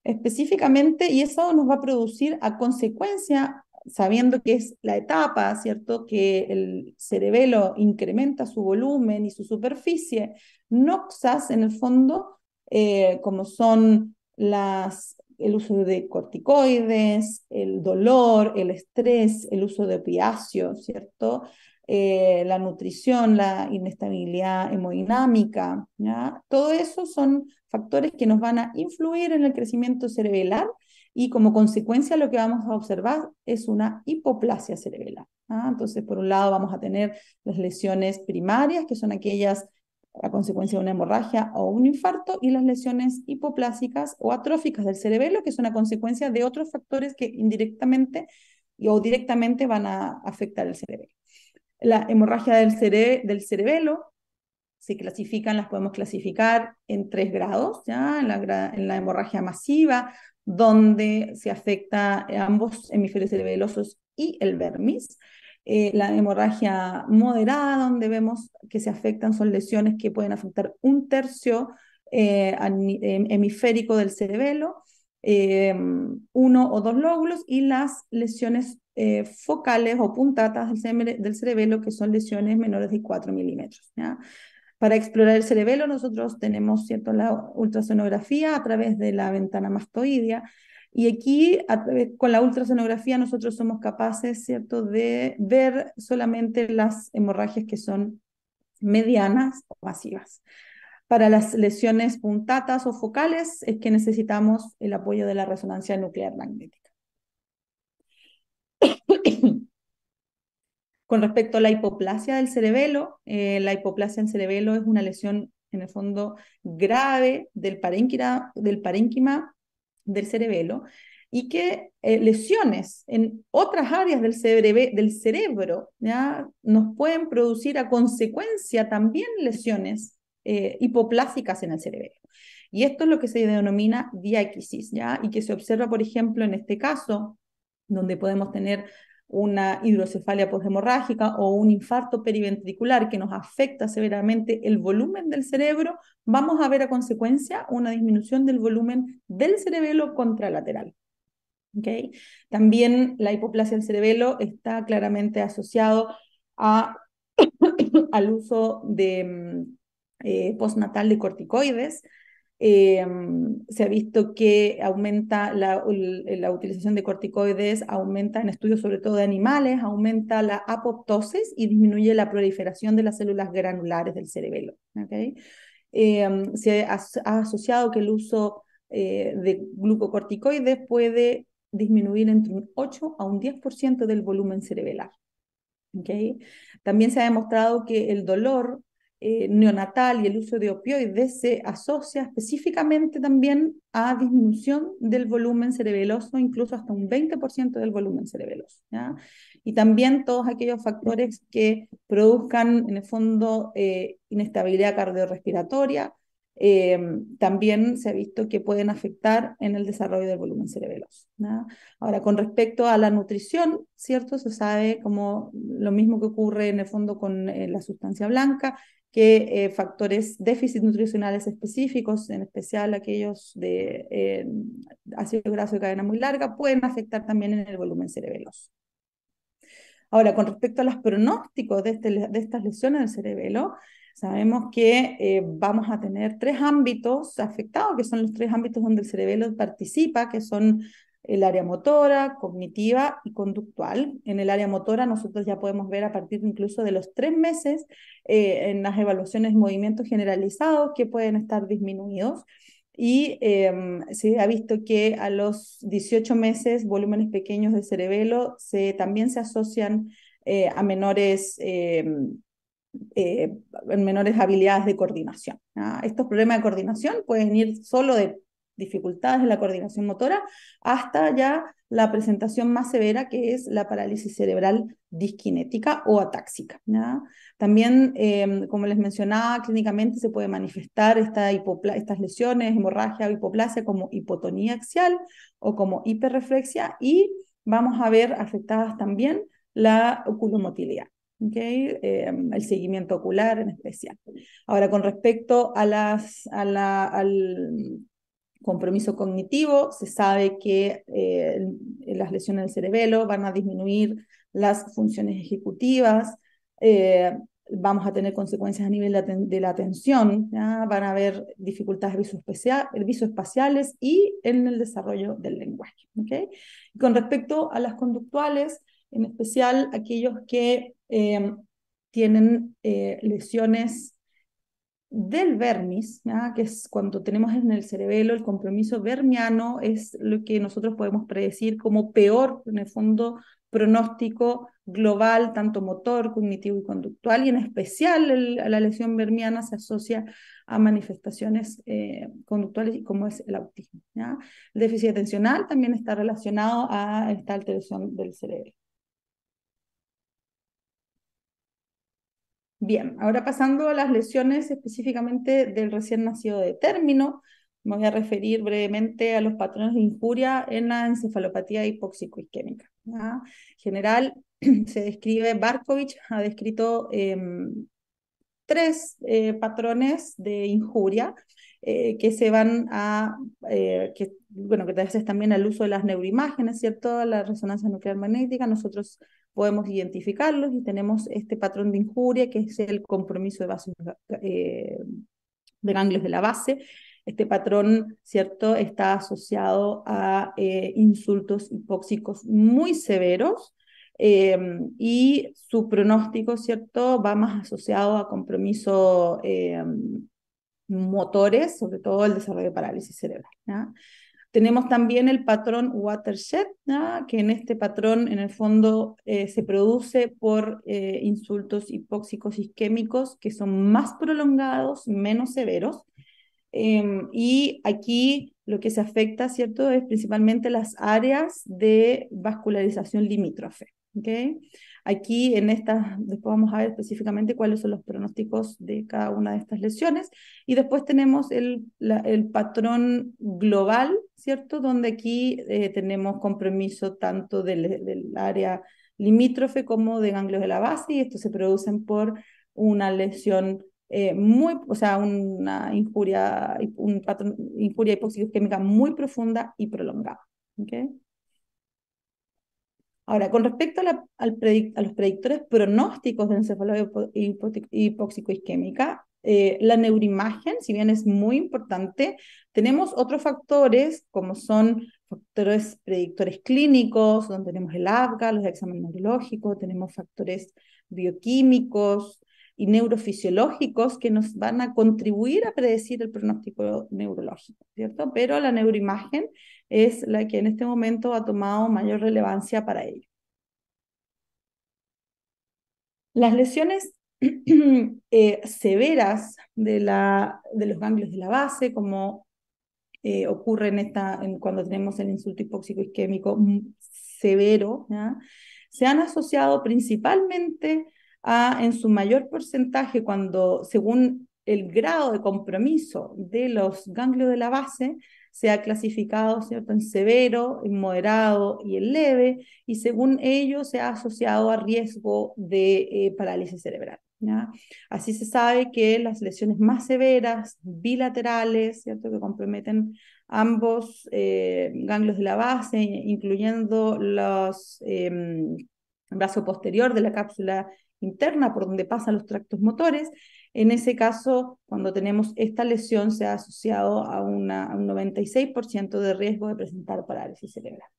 Específicamente, y eso nos va a producir a consecuencia sabiendo que es la etapa, ¿cierto? Que el cerebelo incrementa su volumen y su superficie, noxas en el fondo eh, como son las, el uso de corticoides, el dolor, el estrés, el uso de opiáceos, ¿cierto? Eh, la nutrición, la inestabilidad hemodinámica, Todo eso son factores que nos van a influir en el crecimiento cerebral y como consecuencia lo que vamos a observar es una hipoplasia cerebral. ¿ah? Entonces, por un lado vamos a tener las lesiones primarias, que son aquellas a consecuencia de una hemorragia o un infarto, y las lesiones hipoplásicas o atróficas del cerebelo, que son a consecuencia de otros factores que indirectamente o directamente van a afectar el cerebelo. La hemorragia del, cerebelo se clasifican, las podemos clasificar en tres grados, ¿ya? En, la, hemorragia masiva, donde se afecta ambos hemisferios cerebelosos y el vermis. Eh, la hemorragia moderada, donde vemos que se afectan, son lesiones que pueden afectar un tercio eh, em, hemisférico del cerebelo, em, uno o dos lóbulos, y las lesiones eh, focales o puntatas del, cerebelo, que son lesiones menores de 4 milímetros. Para explorar el cerebelo, nosotros tenemos ¿cierto? la ultrasonografía a través de la ventana mastoidea, y aquí, con la ultrasonografía, nosotros somos capaces, ¿cierto?, de ver solamente las hemorragias que son medianas o masivas. Para las lesiones puntatas o focales es que necesitamos el apoyo de la resonancia nuclear magnética. Con respecto a la hipoplasia del cerebelo, eh, la hipoplasia del cerebelo es una lesión en el fondo grave del del parénquima del cerebelo y que eh, lesiones en otras áreas del, del cerebro ¿ya? nos pueden producir a consecuencia también lesiones eh, hipoplásicas en el cerebelo. Y esto es lo que se denomina diáquisis, ¿ya? y que se observa, por ejemplo, en este caso, donde podemos tener una hidrocefalia poshemorrágica o un infarto periventricular que nos afecta severamente el volumen del cerebro, vamos a ver a consecuencia una disminución del volumen del cerebelo contralateral. También la hipoplasia del cerebelo está claramente asociado al uso de mm, eh, postnatal de corticoides, Em, se ha visto que aumenta la, utilización de corticoides, aumenta en estudios sobre todo de animales, aumenta la apoptosis y disminuye la proliferación de las células granulares del cerebelo. ¿okay? Em, se ha, asociado que el uso eh, de glucocorticoides puede disminuir entre un 8 a un 10% del volumen cerebelar. También se ha demostrado que el dolor eh, neonatal y el uso de opioides se asocia específicamente también a disminución del volumen cerebeloso, incluso hasta un 20% del volumen cerebeloso. Y también todos aquellos factores que produzcan, en el fondo, eh, inestabilidad cardiorrespiratoria, eh, también se ha visto que pueden afectar en el desarrollo del volumen cerebeloso. Ahora, con respecto a la nutrición, ¿cierto? Se sabe como lo mismo que ocurre en el fondo con la sustancia blanca, que eh, factores déficit nutricionales específicos, en especial aquellos de eh, ácido graso de cadena muy larga, pueden afectar también en el volumen cerebeloso. Ahora, con respecto a los pronósticos de, este estas lesiones del cerebelo, sabemos que eh, vamos a tener tres ámbitos afectados, que son los tres ámbitos donde el cerebelo participa, que son el área motora, cognitiva y conductual. En el área motora nosotros ya podemos ver a partir incluso de los tres meses eh, en las evaluaciones movimientos generalizados que pueden estar disminuidos. Y em, se ha visto que a los 18 meses volúmenes pequeños de cerebelo se, también se asocian eh, a menores... Em, eh, menores habilidades de coordinación. Estos problemas de coordinación pueden ir solo de dificultades en la coordinación motora, hasta ya la presentación más severa que es la parálisis cerebral disquinética o atáxica. También, em, como les mencionaba, clínicamente se puede manifestar esta estas lesiones, hemorragia o hipoplasia como hipotonía axial o como hiperreflexia y vamos a ver afectadas también la oculomotilidad. Em, el seguimiento ocular en especial. Ahora, con respecto a, las, a la, compromiso cognitivo, se sabe que eh, las lesiones del cerebelo van a disminuir las funciones ejecutivas, eh, vamos a tener consecuencias a nivel de, la atención, van a haber dificultades visoespaciales y en el desarrollo del lenguaje. Con respecto a las conductuales, en especial aquellos que eh, tienen lesiones del vermis, que es cuando tenemos en el cerebelo el compromiso vermiano, es lo que nosotros podemos predecir como peor, en el fondo, pronóstico global, tanto motor, cognitivo y conductual, y en especial la lesión vermiana se asocia a manifestaciones eh, conductuales como es el autismo. El déficit atencional también está relacionado a esta alteración del cerebro. Bien, ahora pasando a las lesiones específicamente del recién nacido de término, me voy a referir brevemente a los patrones de injuria en la encefalopatía hipoxicoisquémica. En general, se describe, Barkovich ha descrito em, tres eh, patrones de injuria eh, que se van a, eh, que, bueno, que te haces también al uso de las neuroimágenes, ¿cierto? La resonancia nuclear magnética, nosotros podemos identificarlos y tenemos este patrón de injuria, que es el compromiso de eh, de ganglios de la base. Este patrón, ¿cierto?, está asociado a insultos hipóxicos muy severos, y su pronóstico, ¿cierto?, va más asociado a compromiso motores, sobre todo el desarrollo de parálisis cerebral. Tenemos también el patrón watershed, que en este patrón, en el fondo, eh, se produce por eh, insultos hipóxicos isquémicos que son más prolongados, menos severos. Em, y aquí lo que se afecta, ¿cierto?, es principalmente las áreas de vascularización limítrofe. ¿okay? Aquí en estas, después vamos a ver específicamente cuáles son los pronósticos de cada una de estas lesiones. Y después tenemos el, patrón global, ¿cierto? Donde aquí eh, tenemos compromiso tanto del, área limítrofe como de ganglios de la base y estos se producen por una lesión eh, muy, o sea, una injuria, un patrón, injuria muy profunda y prolongada. ¿okay? Ahora, con respecto a, los predictores pronósticos de encefalopatía hipóxico-isquémica, eh, la neuroimagen, si bien es muy importante, tenemos otros factores como son factores predictores clínicos, donde tenemos el APGA, los exámenes neurológicos, tenemos factores bioquímicos, y neurofisiológicos que nos van a contribuir a predecir el pronóstico neurológico, ¿cierto? Pero la neuroimagen es la que en este momento ha tomado mayor relevancia para ello. Las lesiones eh, severas de, la, de los ganglios de la base, como eh, ocurre esta, cuando tenemos el insulto hipóxico isquémico mm, severo, se han asociado principalmente a, en su mayor porcentaje, cuando según el grado de compromiso de los ganglios de la base, se ha clasificado ¿cierto? en severo, en moderado y en leve, y según ello se ha asociado a riesgo de eh, parálisis cerebral. Así se sabe que las lesiones más severas, bilaterales, que comprometen ambos eh, ganglios de la base, incluyendo los, el em, brazo posterior de la cápsula interna por donde pasan los tractos motores. En ese caso, cuando tenemos esta lesión, se ha asociado a, un 96% de riesgo de presentar parálisis cerebral.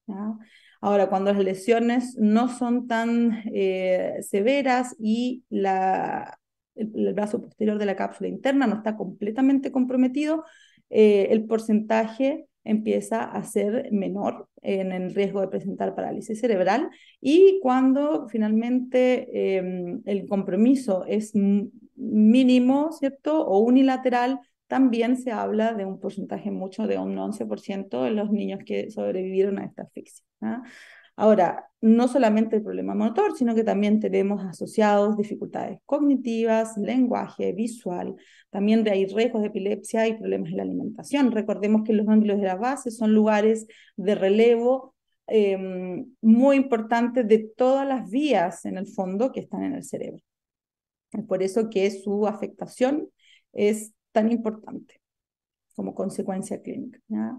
Ahora, cuando las lesiones no son tan eh, severas y la, el, brazo posterior de la cápsula interna no está completamente comprometido, eh, el porcentaje empieza a ser menor en el riesgo de presentar parálisis cerebral y cuando finalmente em, el compromiso es mínimo, ¿cierto? O unilateral, también se habla de un porcentaje mucho de un 11% en los niños que sobrevivieron a esta asfixia. ¿ah? Ahora, no solamente el problema motor, sino que también tenemos asociados dificultades cognitivas, lenguaje, visual, también hay riesgos de epilepsia y problemas en la alimentación. Recordemos que los ángulos de la base son lugares de relevo em, muy importantes de todas las vías en el fondo que están en el cerebro. Es por eso que su afectación es tan importante como consecuencia clínica. ¿ya?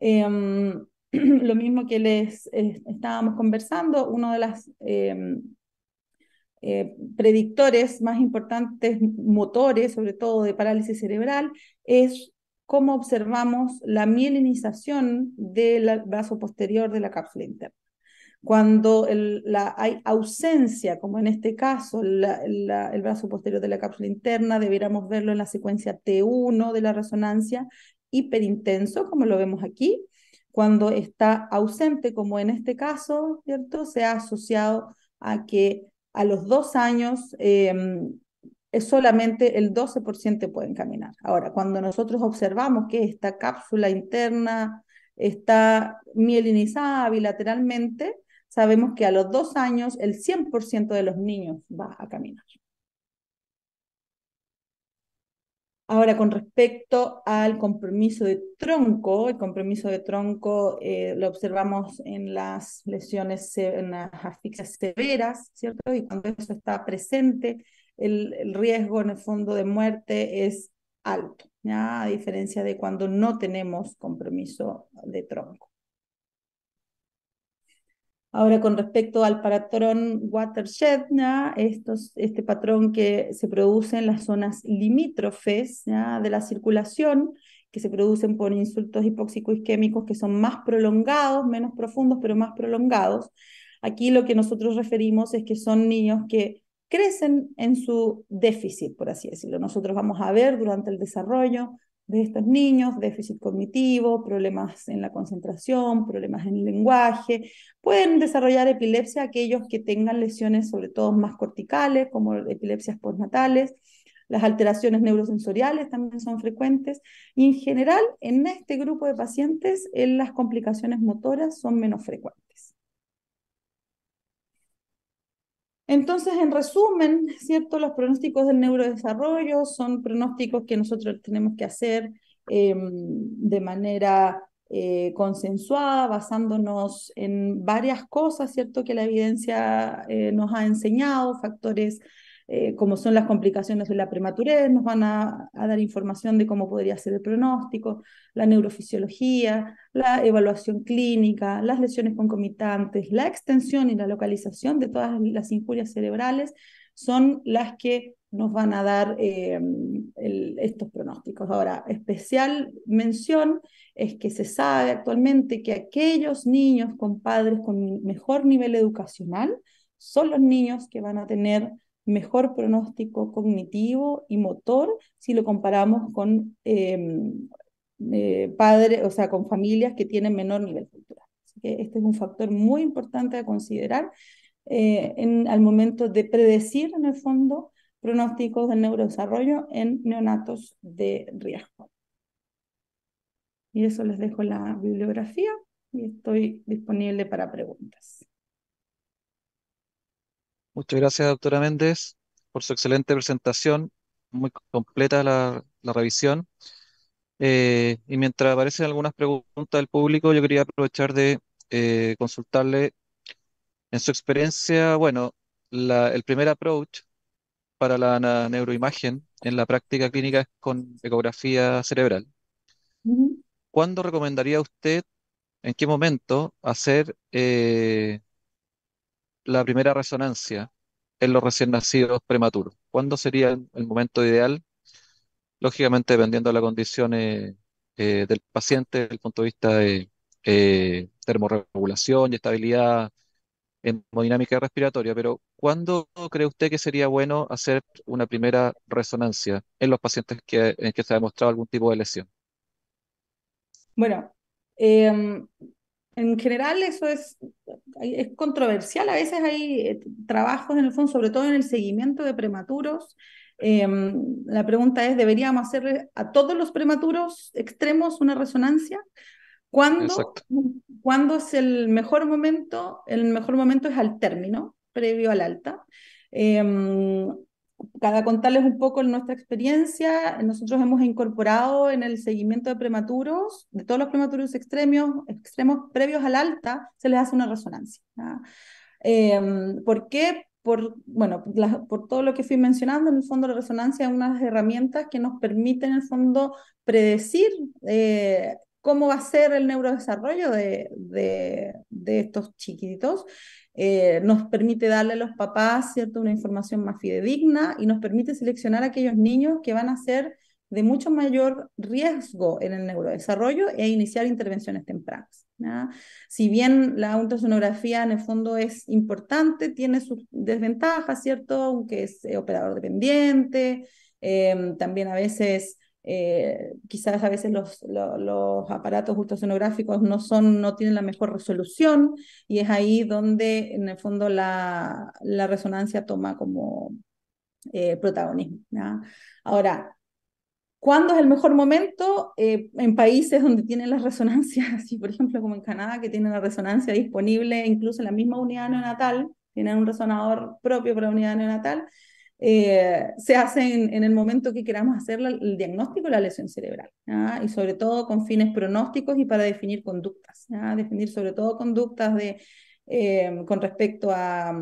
Em, lo mismo que les eh, estábamos conversando, uno de los em, eh, predictores más importantes, motores, sobre todo de parálisis cerebral, es cómo observamos la mielinización del brazo posterior de la cápsula interna. Cuando la, hay ausencia, como en este caso, el brazo posterior de la cápsula interna, deberíamos verlo en la secuencia T1 de la resonancia hiperintenso, como lo vemos aquí, cuando está ausente, como en este caso, ¿cierto? Se ha asociado a que a los dos años em, es solamente el 12% pueden caminar. Ahora, cuando nosotros observamos que esta cápsula interna está mielinizada bilateralmente, sabemos que a los dos años el 100% de los niños va a caminar. Ahora, con respecto al compromiso de tronco, el compromiso de tronco eh, lo observamos en las lesiones, en las asfixias severas, ¿cierto? Y cuando eso está presente, el, el riesgo en el fondo de muerte es alto, ¿ya? a diferencia de cuando no tenemos compromiso de tronco. Ahora, con respecto al patrón watershed, este patrón que se produce en las zonas limítrofes de la circulación, que se producen por insultos hipóxico-isquémicos que son más prolongados, menos profundos, pero más prolongados. Aquí lo que nosotros referimos es que son niños que crecen en su déficit, por así decirlo. Nosotros vamos a ver durante el desarrollo de estos niños, déficit cognitivo, problemas en la concentración, problemas en el lenguaje. Pueden desarrollar epilepsia aquellos que tengan lesiones sobre todo más corticales, como epilepsias postnatales. Las alteraciones neurosensoriales también son frecuentes. Y en general, en este grupo de pacientes, eh, las complicaciones motoras son menos frecuentes. Entonces, en resumen, ¿cierto? Los pronósticos del neurodesarrollo son pronósticos que nosotros tenemos que hacer em, de manera eh, consensuada, basándonos en varias cosas, ¿cierto? Que la evidencia eh, nos ha enseñado, factores eh, como son las complicaciones de la prematurez, nos van a, dar información de cómo podría ser el pronóstico, la neurofisiología, la evaluación clínica, las lesiones concomitantes, la extensión y la localización de todas las injurias cerebrales son las que nos van a dar eh, estos pronósticos. Ahora, especial mención es que se sabe actualmente que aquellos niños con padres con mejor nivel educacional son los niños que van a tener mejor pronóstico cognitivo y motor si lo comparamos con em, eh, o sea, con familias que tienen menor nivel cultural. Así que este es un factor muy importante a considerar eh, en, al momento de predecir, en el fondo, pronósticos del neurodesarrollo en neonatos de riesgo. Y eso les dejo la bibliografía y estoy disponible para preguntas. Muchas gracias, doctora Méndez, por su excelente presentación, muy completa la, revisión. Eh, y mientras aparecen algunas preguntas del público, yo quería aprovechar de eh, consultarle en su experiencia, bueno, el primer approach para la, neuroimagen en la práctica clínica es con ecografía cerebral. ¿Cuándo recomendaría usted, en qué momento, hacer eh, la primera resonancia en los recién nacidos prematuros? ¿Cuándo sería el momento ideal? Lógicamente, dependiendo de la condición eh, eh, del paciente, desde el punto de vista de eh, termorregulación y estabilidad hemodinámica respiratoria, pero ¿cuándo cree usted que sería bueno hacer una primera resonancia en los pacientes que, en que se ha demostrado algún tipo de lesión? Bueno, eh, en general eso es, es controversial. A veces hay eh, trabajos en el fondo, sobre todo en el seguimiento de prematuros. Em, la pregunta es, ¿deberíamos hacerle a todos los prematuros extremos una resonancia? ¿Cuándo, ¿Cuándo, es el mejor momento? El mejor momento es al término, previo al alta. Em, cada contarles un poco nuestra experiencia, nosotros hemos incorporado en el seguimiento de prematuros, de todos los prematuros extremos, extremos previos al alta, se les hace una resonancia. Em, ¿Por qué? Por, bueno, por todo lo que fui mencionando, en el fondo la resonancia es una de herramientas que nos permiten en el fondo predecir eh, cómo va a ser el neurodesarrollo de, estos chiquititos. Eh, nos permite darle a los papás ¿cierto? una información más fidedigna y nos permite seleccionar aquellos niños que van a ser de mucho mayor riesgo en el neurodesarrollo e iniciar intervenciones tempranas. Si bien la ultrasonografía en el fondo es importante, tiene sus desventajas, ¿cierto? Aunque es operador dependiente, eh, también a veces eh, quizás a veces los, aparatos ultrasonográficos no, son, no tienen la mejor resolución y es ahí donde en el fondo la, resonancia toma como eh, protagonismo. Ahora, ¿Cuándo es el mejor momento? Eh, en países donde tienen la resonancia, así por ejemplo como en Canadá, que tienen la resonancia disponible incluso en la misma unidad neonatal, tienen un resonador propio para la unidad neonatal, eh, se hace en, el momento que queramos hacer el diagnóstico de la lesión cerebral, y sobre todo con fines pronósticos y para definir conductas, definir sobre todo conductas de, eh, con respecto a,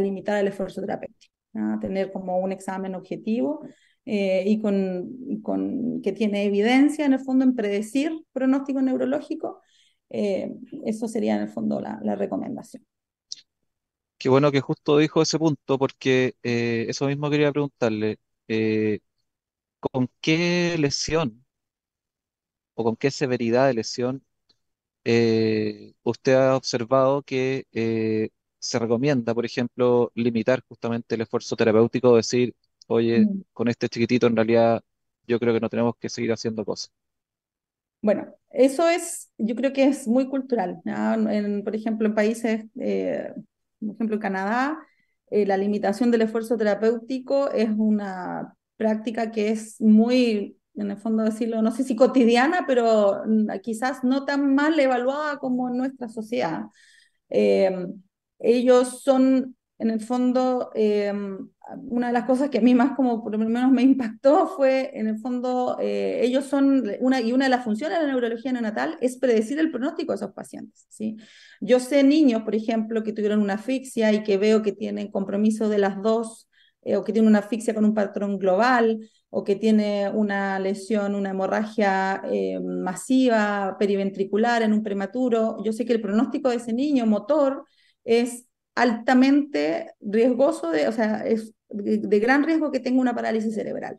limitar el esfuerzo terapéutico, tener como un examen objetivo eh, y, con, con, que tiene evidencia en el fondo en predecir pronóstico neurológico. eso sería en el fondo la recomendación. Qué bueno que justo dijo ese punto, porque eh, eso mismo quería preguntarle. Eh, ¿con qué lesión o con qué severidad de lesión eh, usted ha observado que se recomienda, por ejemplo, limitar justamente el esfuerzo terapéutico, decir, oye, mm. con este chiquitito en realidad yo creo que no tenemos que seguir haciendo cosas? Bueno, eso es, yo creo que es muy cultural, por ejemplo, en países por ejemplo, en Canadá, eh, la limitación del esfuerzo terapéutico es una práctica que es muy, en el fondo decirlo, no sé si cotidiana, pero mm, quizás no tan mal evaluada como en nuestra sociedad. Eh, ellos son, en el fondo, eh, una de las cosas que a mí más como por lo menos me impactó fue, en el fondo, eh, ellos son, una, y una de las funciones de la neurología neonatal es predecir el pronóstico de esos pacientes. ¿sí? Yo sé niños, por ejemplo, que tuvieron una asfixia y que veo que tienen compromiso de las dos, eh, o que tienen una asfixia con un patrón global, o que tiene una lesión, una hemorragia eh, masiva periventricular en un prematuro. Yo sé que el pronóstico de ese niño motor es altamente riesgoso, de, o sea, es de gran riesgo que tenga una parálisis cerebral.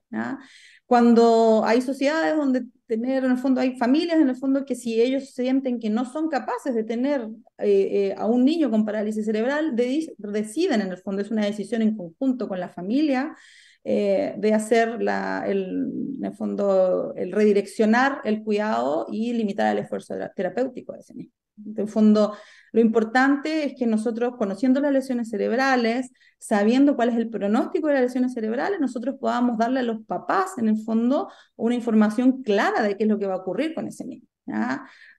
Cuando hay sociedades donde tener, en el fondo, hay familias, en el fondo, que si ellos sienten que no son capaces de tener eh, eh, a un niño con parálisis cerebral, deciden, en el fondo, es una decisión en conjunto con la familia, eh, de hacer la, el, en el fondo, el redireccionar el cuidado y limitar el esfuerzo terapéutico de ese niño. En el fondo, lo importante es que nosotros, conociendo las lesiones cerebrales, sabiendo cuál es el pronóstico de las lesiones cerebrales, nosotros podamos darle a los papás, en el fondo, una información clara de qué es lo que va a ocurrir con ese niño.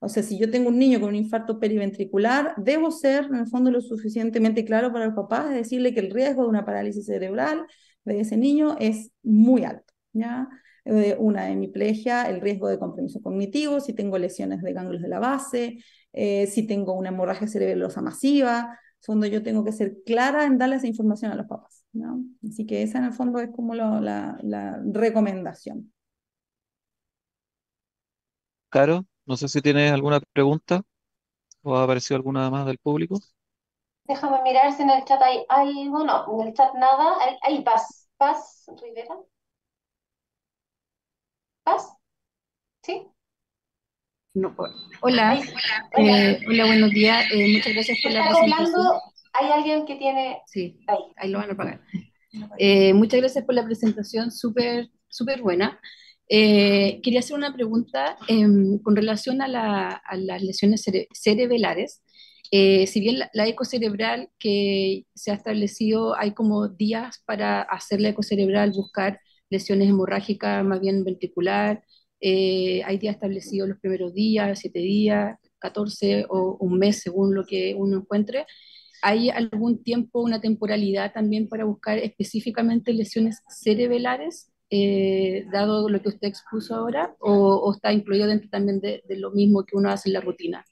O sea, si yo tengo un niño con un infarto periventricular, debo ser, en el fondo, lo suficientemente claro para los papás es decirle que el riesgo de una parálisis cerebral de ese niño es muy alto. ¿ya? Eh, una hemiplegia, el riesgo de compromiso cognitivo, si tengo lesiones de ganglios de la base, eh, si tengo una hemorragia cerebelosa masiva. En fondo, yo tengo que ser clara en darle esa información a los papás. Así que esa en el fondo es como la, recomendación. Caro, no sé si tienes alguna pregunta o ha aparecido alguna más del público. Déjame mirar si en el chat hay algo. No, en el chat nada. ¿Hay Paz. Paz Rivera. ¿Paz? ¿Sí? Eh, hola. buenos días. Eh, muchas gracias por la presentación. ¿Hay alguien que tiene...? Sí, ahí, lo van a eh, muchas gracias por la presentación, súper súper buena. quería hacer una pregunta em, con relación a, las lesiones cerebelares. si bien la, la, eco cerebral que se ha establecido, hay como días para hacer la eco cerebral, buscar lesiones hemorrágicas, más bien ventricular, eh, hay días establecidos los primeros días, siete días, 14 o un mes, según lo que uno encuentre. ¿Hay algún tiempo, una temporalidad también para buscar específicamente lesiones cerebelares eh, dado lo que usted expuso ahora, o, está incluido dentro también de, lo mismo que uno hace en la rutina?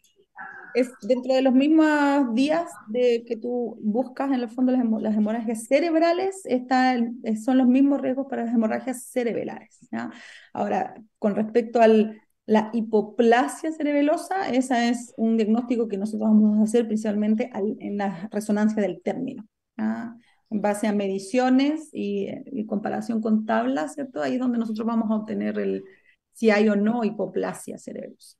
dentro de los mismos días de que tú buscas en el fondo las, hemorragias cerebrales, son los mismos riesgos para las hemorragias cerebelares. Ahora, con respecto a la hipoplasia cerebelosa, esa es un diagnóstico que nosotros vamos a hacer principalmente en la resonancia del término. en base a mediciones y, comparación con tablas, ¿cierto? Ahí es donde nosotros vamos a obtener el, si hay o no hipoplasia cerebelosa.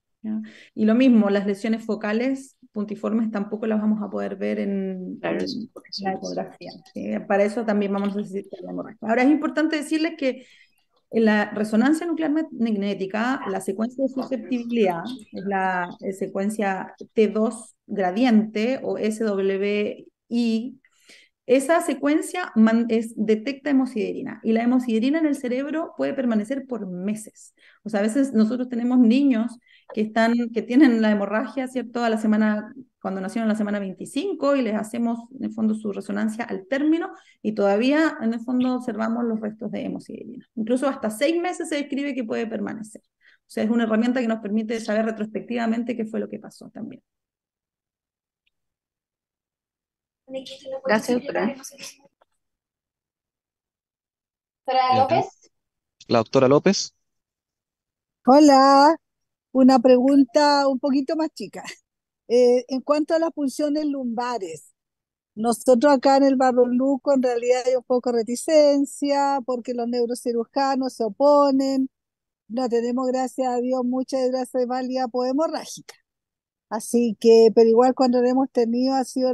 Y lo mismo, las lesiones focales puntiformes tampoco las vamos a poder ver en, la ecografía. Para eso también vamos a necesitar la hemorragia. Ahora es importante decirles que en la resonancia nuclear magnética, la secuencia de susceptibilidad la secuencia T2 gradiente o SWI. Esa secuencia detecta hemosiderina y la hemosiderina en el cerebro puede permanecer por meses. O sea, a veces nosotros tenemos niños que, están, que tienen la hemorragia, ¿cierto? A la semana, cuando nacieron en la semana 25 y les hacemos en el fondo su resonancia al término y todavía en el fondo observamos los restos de hemosiderina, Incluso hasta seis meses se describe que puede permanecer. O sea, es una herramienta que nos permite saber retrospectivamente qué fue lo que pasó también. Gracias, Doctora López. La doctora López. Hola una pregunta un poquito más chica. Eh, en cuanto a las pulsiones lumbares, nosotros acá en el Barro Luco en realidad hay un poco de reticencia porque los neurocirujanos se oponen. No tenemos, gracias a Dios, mucha valía hemorrágica. Así que, pero igual cuando lo hemos tenido ha sido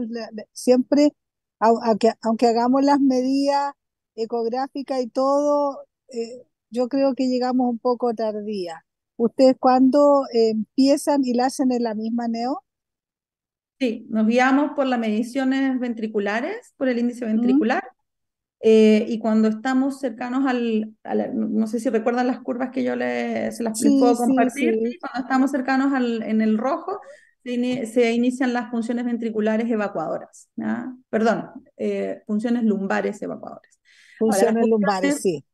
siempre, aunque, hagamos las medidas ecográficas y todo, eh, yo creo que llegamos un poco tardía. ¿Ustedes cuando empiezan y la hacen en la misma NEO? Sí, nos guiamos por las mediciones ventriculares, por el índice mm. ventricular. Eh, y cuando estamos cercanos al, no sé si recuerdan las curvas que yo les, se las puedo compartir, cuando estamos cercanos al, en el rojo, se, inician las funciones ventriculares evacuadoras, perdón, eh, funciones lumbares evacuadoras. Funciones lumbares, sí.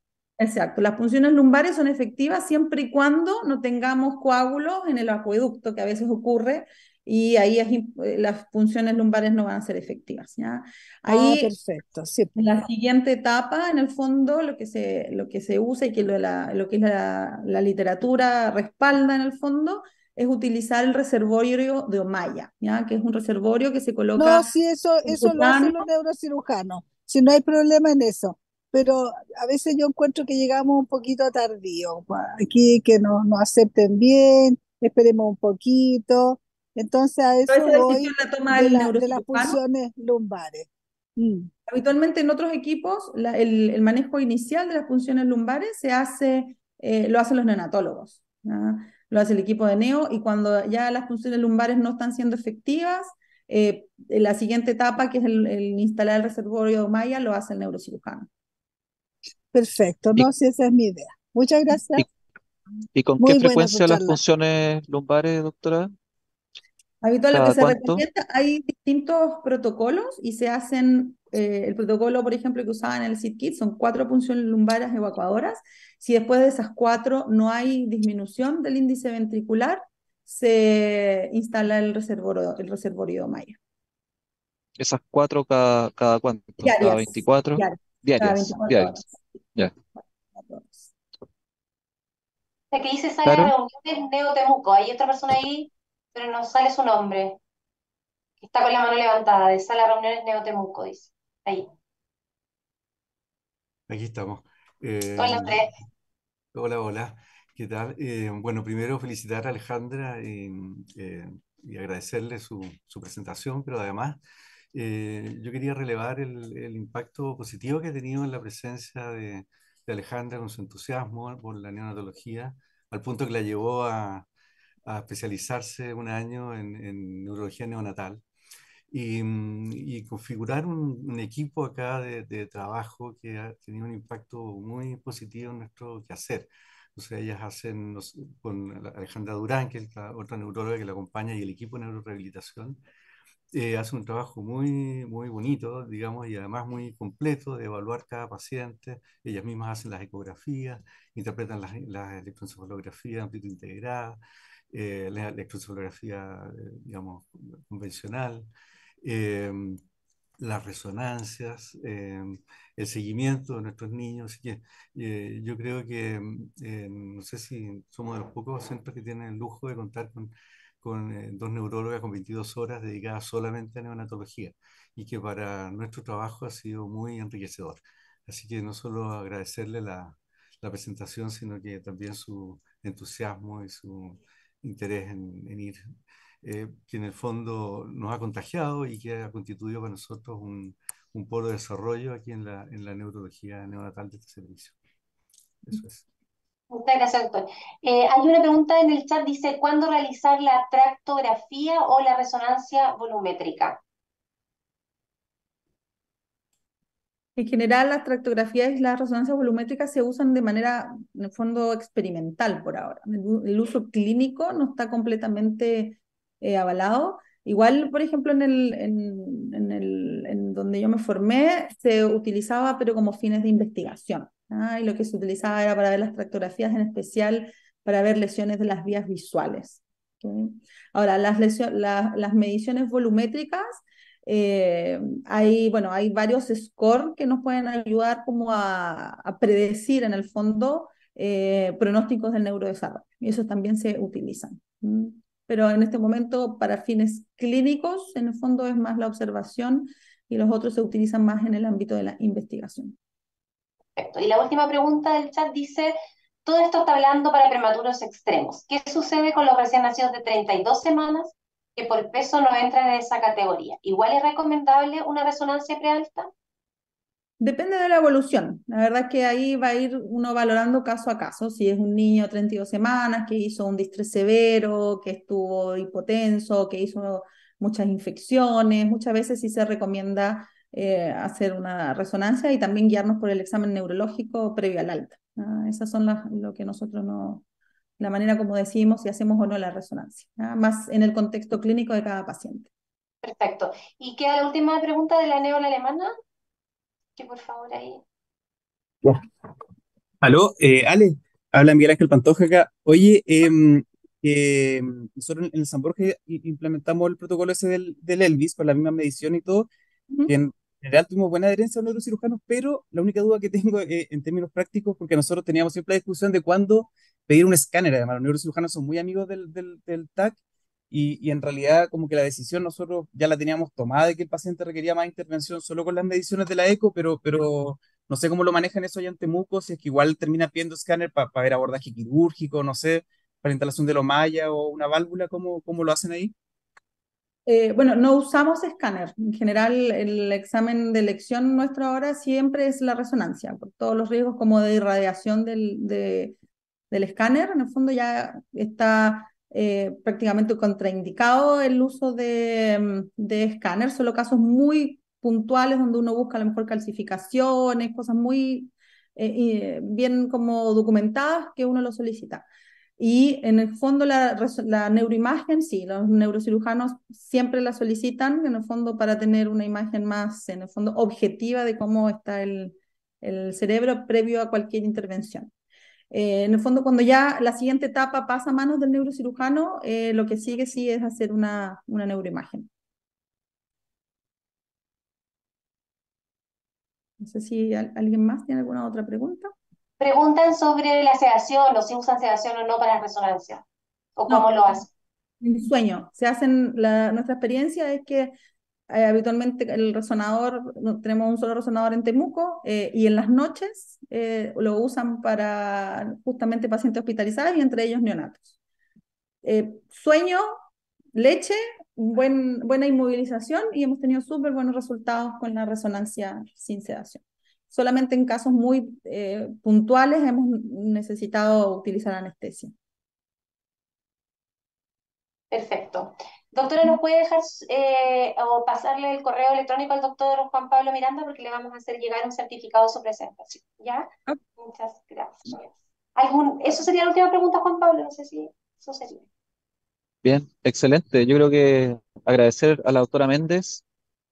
Exacto, las funciones lumbares son efectivas siempre y cuando no tengamos coágulos en el acueducto, que a veces ocurre, y ahí eh, las funciones lumbares no van a ser efectivas. Ah, ahí, perfecto. la siguiente etapa, en el fondo, lo que se, lo que se usa y que lo, que es la, literatura respalda en el fondo es utilizar el reservorio de Omaya, ¿ya? que es un reservorio que se coloca... No, sí, eso, eso lo hacen los neurocirujanos, si no hay problema en eso pero a veces yo encuentro que llegamos un poquito tardío, pues, aquí que nos, acepten bien, esperemos un poquito. Entonces a eso voy la toma de, las funciones lumbares. Mm. Habitualmente en otros equipos el, manejo inicial de las funciones lumbares se hace, eh, lo hacen los neonatólogos, lo hace el equipo de neo y cuando ya las funciones lumbares no están siendo efectivas, eh, la siguiente etapa, que es el, instalar el reservorio Maya, lo hace el neurocirujano. Perfecto, no sé si esa es mi idea. Muchas gracias. ¿Y, con qué frecuencia las funciones lumbares, doctora? Habitualmente se hay distintos protocolos y se hacen, eh, el protocolo, por ejemplo, que usaban en el SIDKIT, son cuatro funciones lumbares evacuadoras. Si después de esas cuatro no hay disminución del índice ventricular, se instala el reservorio, el reservorio Maya. ¿Esas cuatro cada, cuánto? ¿Cada 24? Diarias. diarias. Ya. La que dice sala de reuniones Neotemuco. Hay otra persona ahí, pero no sale su nombre. Está con la mano levantada, de sala de reuniones Neotemuco. dice. Ahí. Aquí estamos. Eh, hola, Hola, ¿qué tal? Eh, bueno, primero felicitar a Alejandra y, eh, y agradecerle su, su presentación, pero además eh, yo quería relevar el, impacto positivo que ha tenido en la presencia de, Alejandra con su entusiasmo por la neonatología, al punto que la llevó a, especializarse un año en, neurología neonatal. Y, mm, configurar un, equipo acá de, trabajo que ha tenido un impacto muy positivo en nuestro quehacer. O sea, ellas hacen, con Alejandra Durán, que es la otra neuróloga que la acompaña, y el equipo de neurorehabilitación, eh, hace un trabajo muy, muy bonito, digamos, y además muy completo de evaluar cada paciente. Ellas mismas hacen las ecografías, interpretan las, electroencefalografía electroencefalografías amplitud integrada, eh, la electroencefalografía, eh, digamos, convencional, em, las resonancias, em, el seguimiento de nuestros niños. Así eh, yo creo que, em, no sé si somos de los pocos centros que tienen el lujo de contar con con eh, dos neurólogas con 22 horas dedicadas solamente a neonatología y que para nuestro trabajo ha sido muy enriquecedor. Así que no solo agradecerle la, la presentación, sino que también su entusiasmo y su interés en, ir, eh, que en el fondo nos ha contagiado y que ha constituido para nosotros un, un polo de desarrollo aquí en la, en la neurología neonatal de este servicio. Eso mm. es. Muchas gracias, doctor. hay una pregunta en el chat, dice, ¿cuándo realizar la tractografía o la resonancia volumétrica? En general, las tractografías y las resonancias volumétricas se usan de manera, en el fondo, experimental por ahora. El, uso clínico no está completamente eh, avalado. Igual, por ejemplo, en, el, en, el, en donde yo me formé, se utilizaba, pero como fines de investigación. Ah, y lo que se utilizaba era para ver las tractografías, en especial para ver lesiones de las vías visuales. Ahora, las, mediciones volumétricas, eh, hay, bueno, hay varios scores que nos pueden ayudar como a, predecir en el fondo eh, pronósticos del neurodesarrollo, y esos también se utilizan. Pero en este momento, para fines clínicos, en el fondo es más la observación y los otros se utilizan más en el ámbito de la investigación. Perfecto. Y la última pregunta del chat dice, todo esto está hablando para prematuros extremos. ¿Qué sucede con los recién nacidos de 32 semanas que por peso no entran en esa categoría? ¿Igual es recomendable una resonancia prealta? Depende de la evolución. La verdad es que ahí va a ir uno valorando caso a caso. Si es un niño de 32 semanas que hizo un distrés severo, que estuvo hipotenso, que hizo muchas infecciones, muchas veces sí se recomienda eh, hacer una resonancia y también guiarnos por el examen neurológico previo al alta. ¿ah? Esas son las, lo que nosotros no, la manera como decimos si hacemos o no la resonancia, ¿ah? más en el contexto clínico de cada paciente. Perfecto. ¿Y queda la última pregunta de la neola alemana? Que por favor ahí. Yeah. Aló, eh, Ale, habla Miguel Ángel Pantoja acá. Oye, eh, nosotros en el San Borges implementamos el protocolo ese del, del Elvis con la misma medición y todo. Uh en general tuvimos buena adherencia a los neurocirujanos, pero la única duda que tengo eh, en términos prácticos, porque nosotros teníamos siempre la discusión de cuándo pedir un escáner, además los neurocirujanos son muy amigos del, del, TAC, y, en realidad como que la decisión nosotros ya la teníamos tomada de que el paciente requería más intervención solo con las mediciones de la eco, pero, pero no sé cómo lo manejan eso allá en Temuco, si es que igual termina pidiendo escáner para ver abordaje quirúrgico, no sé, para instalación de lo maya o una válvula, ¿cómo, cómo lo hacen ahí? Eh, bueno, no usamos escáner. En general, el examen de elección nuestro ahora siempre es la resonancia, por todos los riesgos como de irradiación del, escáner. En el fondo ya está eh, prácticamente contraindicado el uso de, escáner, solo casos muy puntuales donde uno busca a lo mejor calcificaciones, cosas muy eh, bien como documentadas que uno lo solicita. Y en el fondo la, neuroimagen, sí, los neurocirujanos siempre la solicitan, en el fondo para tener una imagen más, en el fondo, objetiva de cómo está el, cerebro previo a cualquier intervención. Eh, en el fondo, cuando ya la siguiente etapa pasa a manos del neurocirujano, eh, lo que sigue sí es hacer una, una neuroimagen. No sé si alguien más tiene alguna otra pregunta preguntan sobre la sedación o si usan sedación o no para la resonancia o cómo lo hacen. sueño, se hacen, nuestra experiencia es que eh, habitualmente el resonador, tenemos un solo resonador en Temuco eh, y en las noches eh, lo usan para justamente pacientes hospitalizados y entre ellos neonatos. sueño, leche, buen, buena inmovilización y hemos tenido súper buenos resultados con la resonancia sin sedación solamente en casos muy eh, puntuales hemos necesitado utilizar anestesia. Perfecto. Doctora, ¿nos puede dejar eh, o pasarle el correo electrónico al doctor Juan Pablo Miranda porque le vamos a hacer llegar un certificado de su presentación? ¿Ya? Ah. Muchas gracias. ¿Algún, eso sería la última pregunta, Juan Pablo, no sé si eso sería. Bien, excelente. Yo creo que agradecer a la doctora Méndez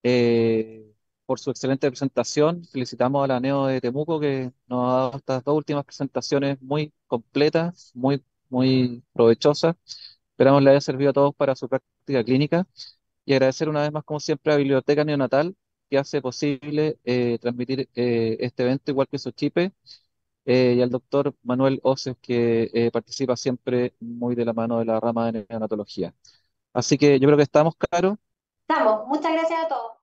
eh, por su excelente presentación. Felicitamos a la NEO de Temuco que nos ha dado estas dos últimas presentaciones muy completas, muy, muy provechosas. Esperamos le haya servido a todos para su práctica clínica y agradecer una vez más, como siempre, a Biblioteca Neonatal que hace posible eh, transmitir eh, este evento igual que su chipe. Eh, y al doctor Manuel Oces, que participa siempre muy de la mano de la rama de neonatología. Así que yo creo que estamos, Caro. Estamos. Muchas gracias a todos.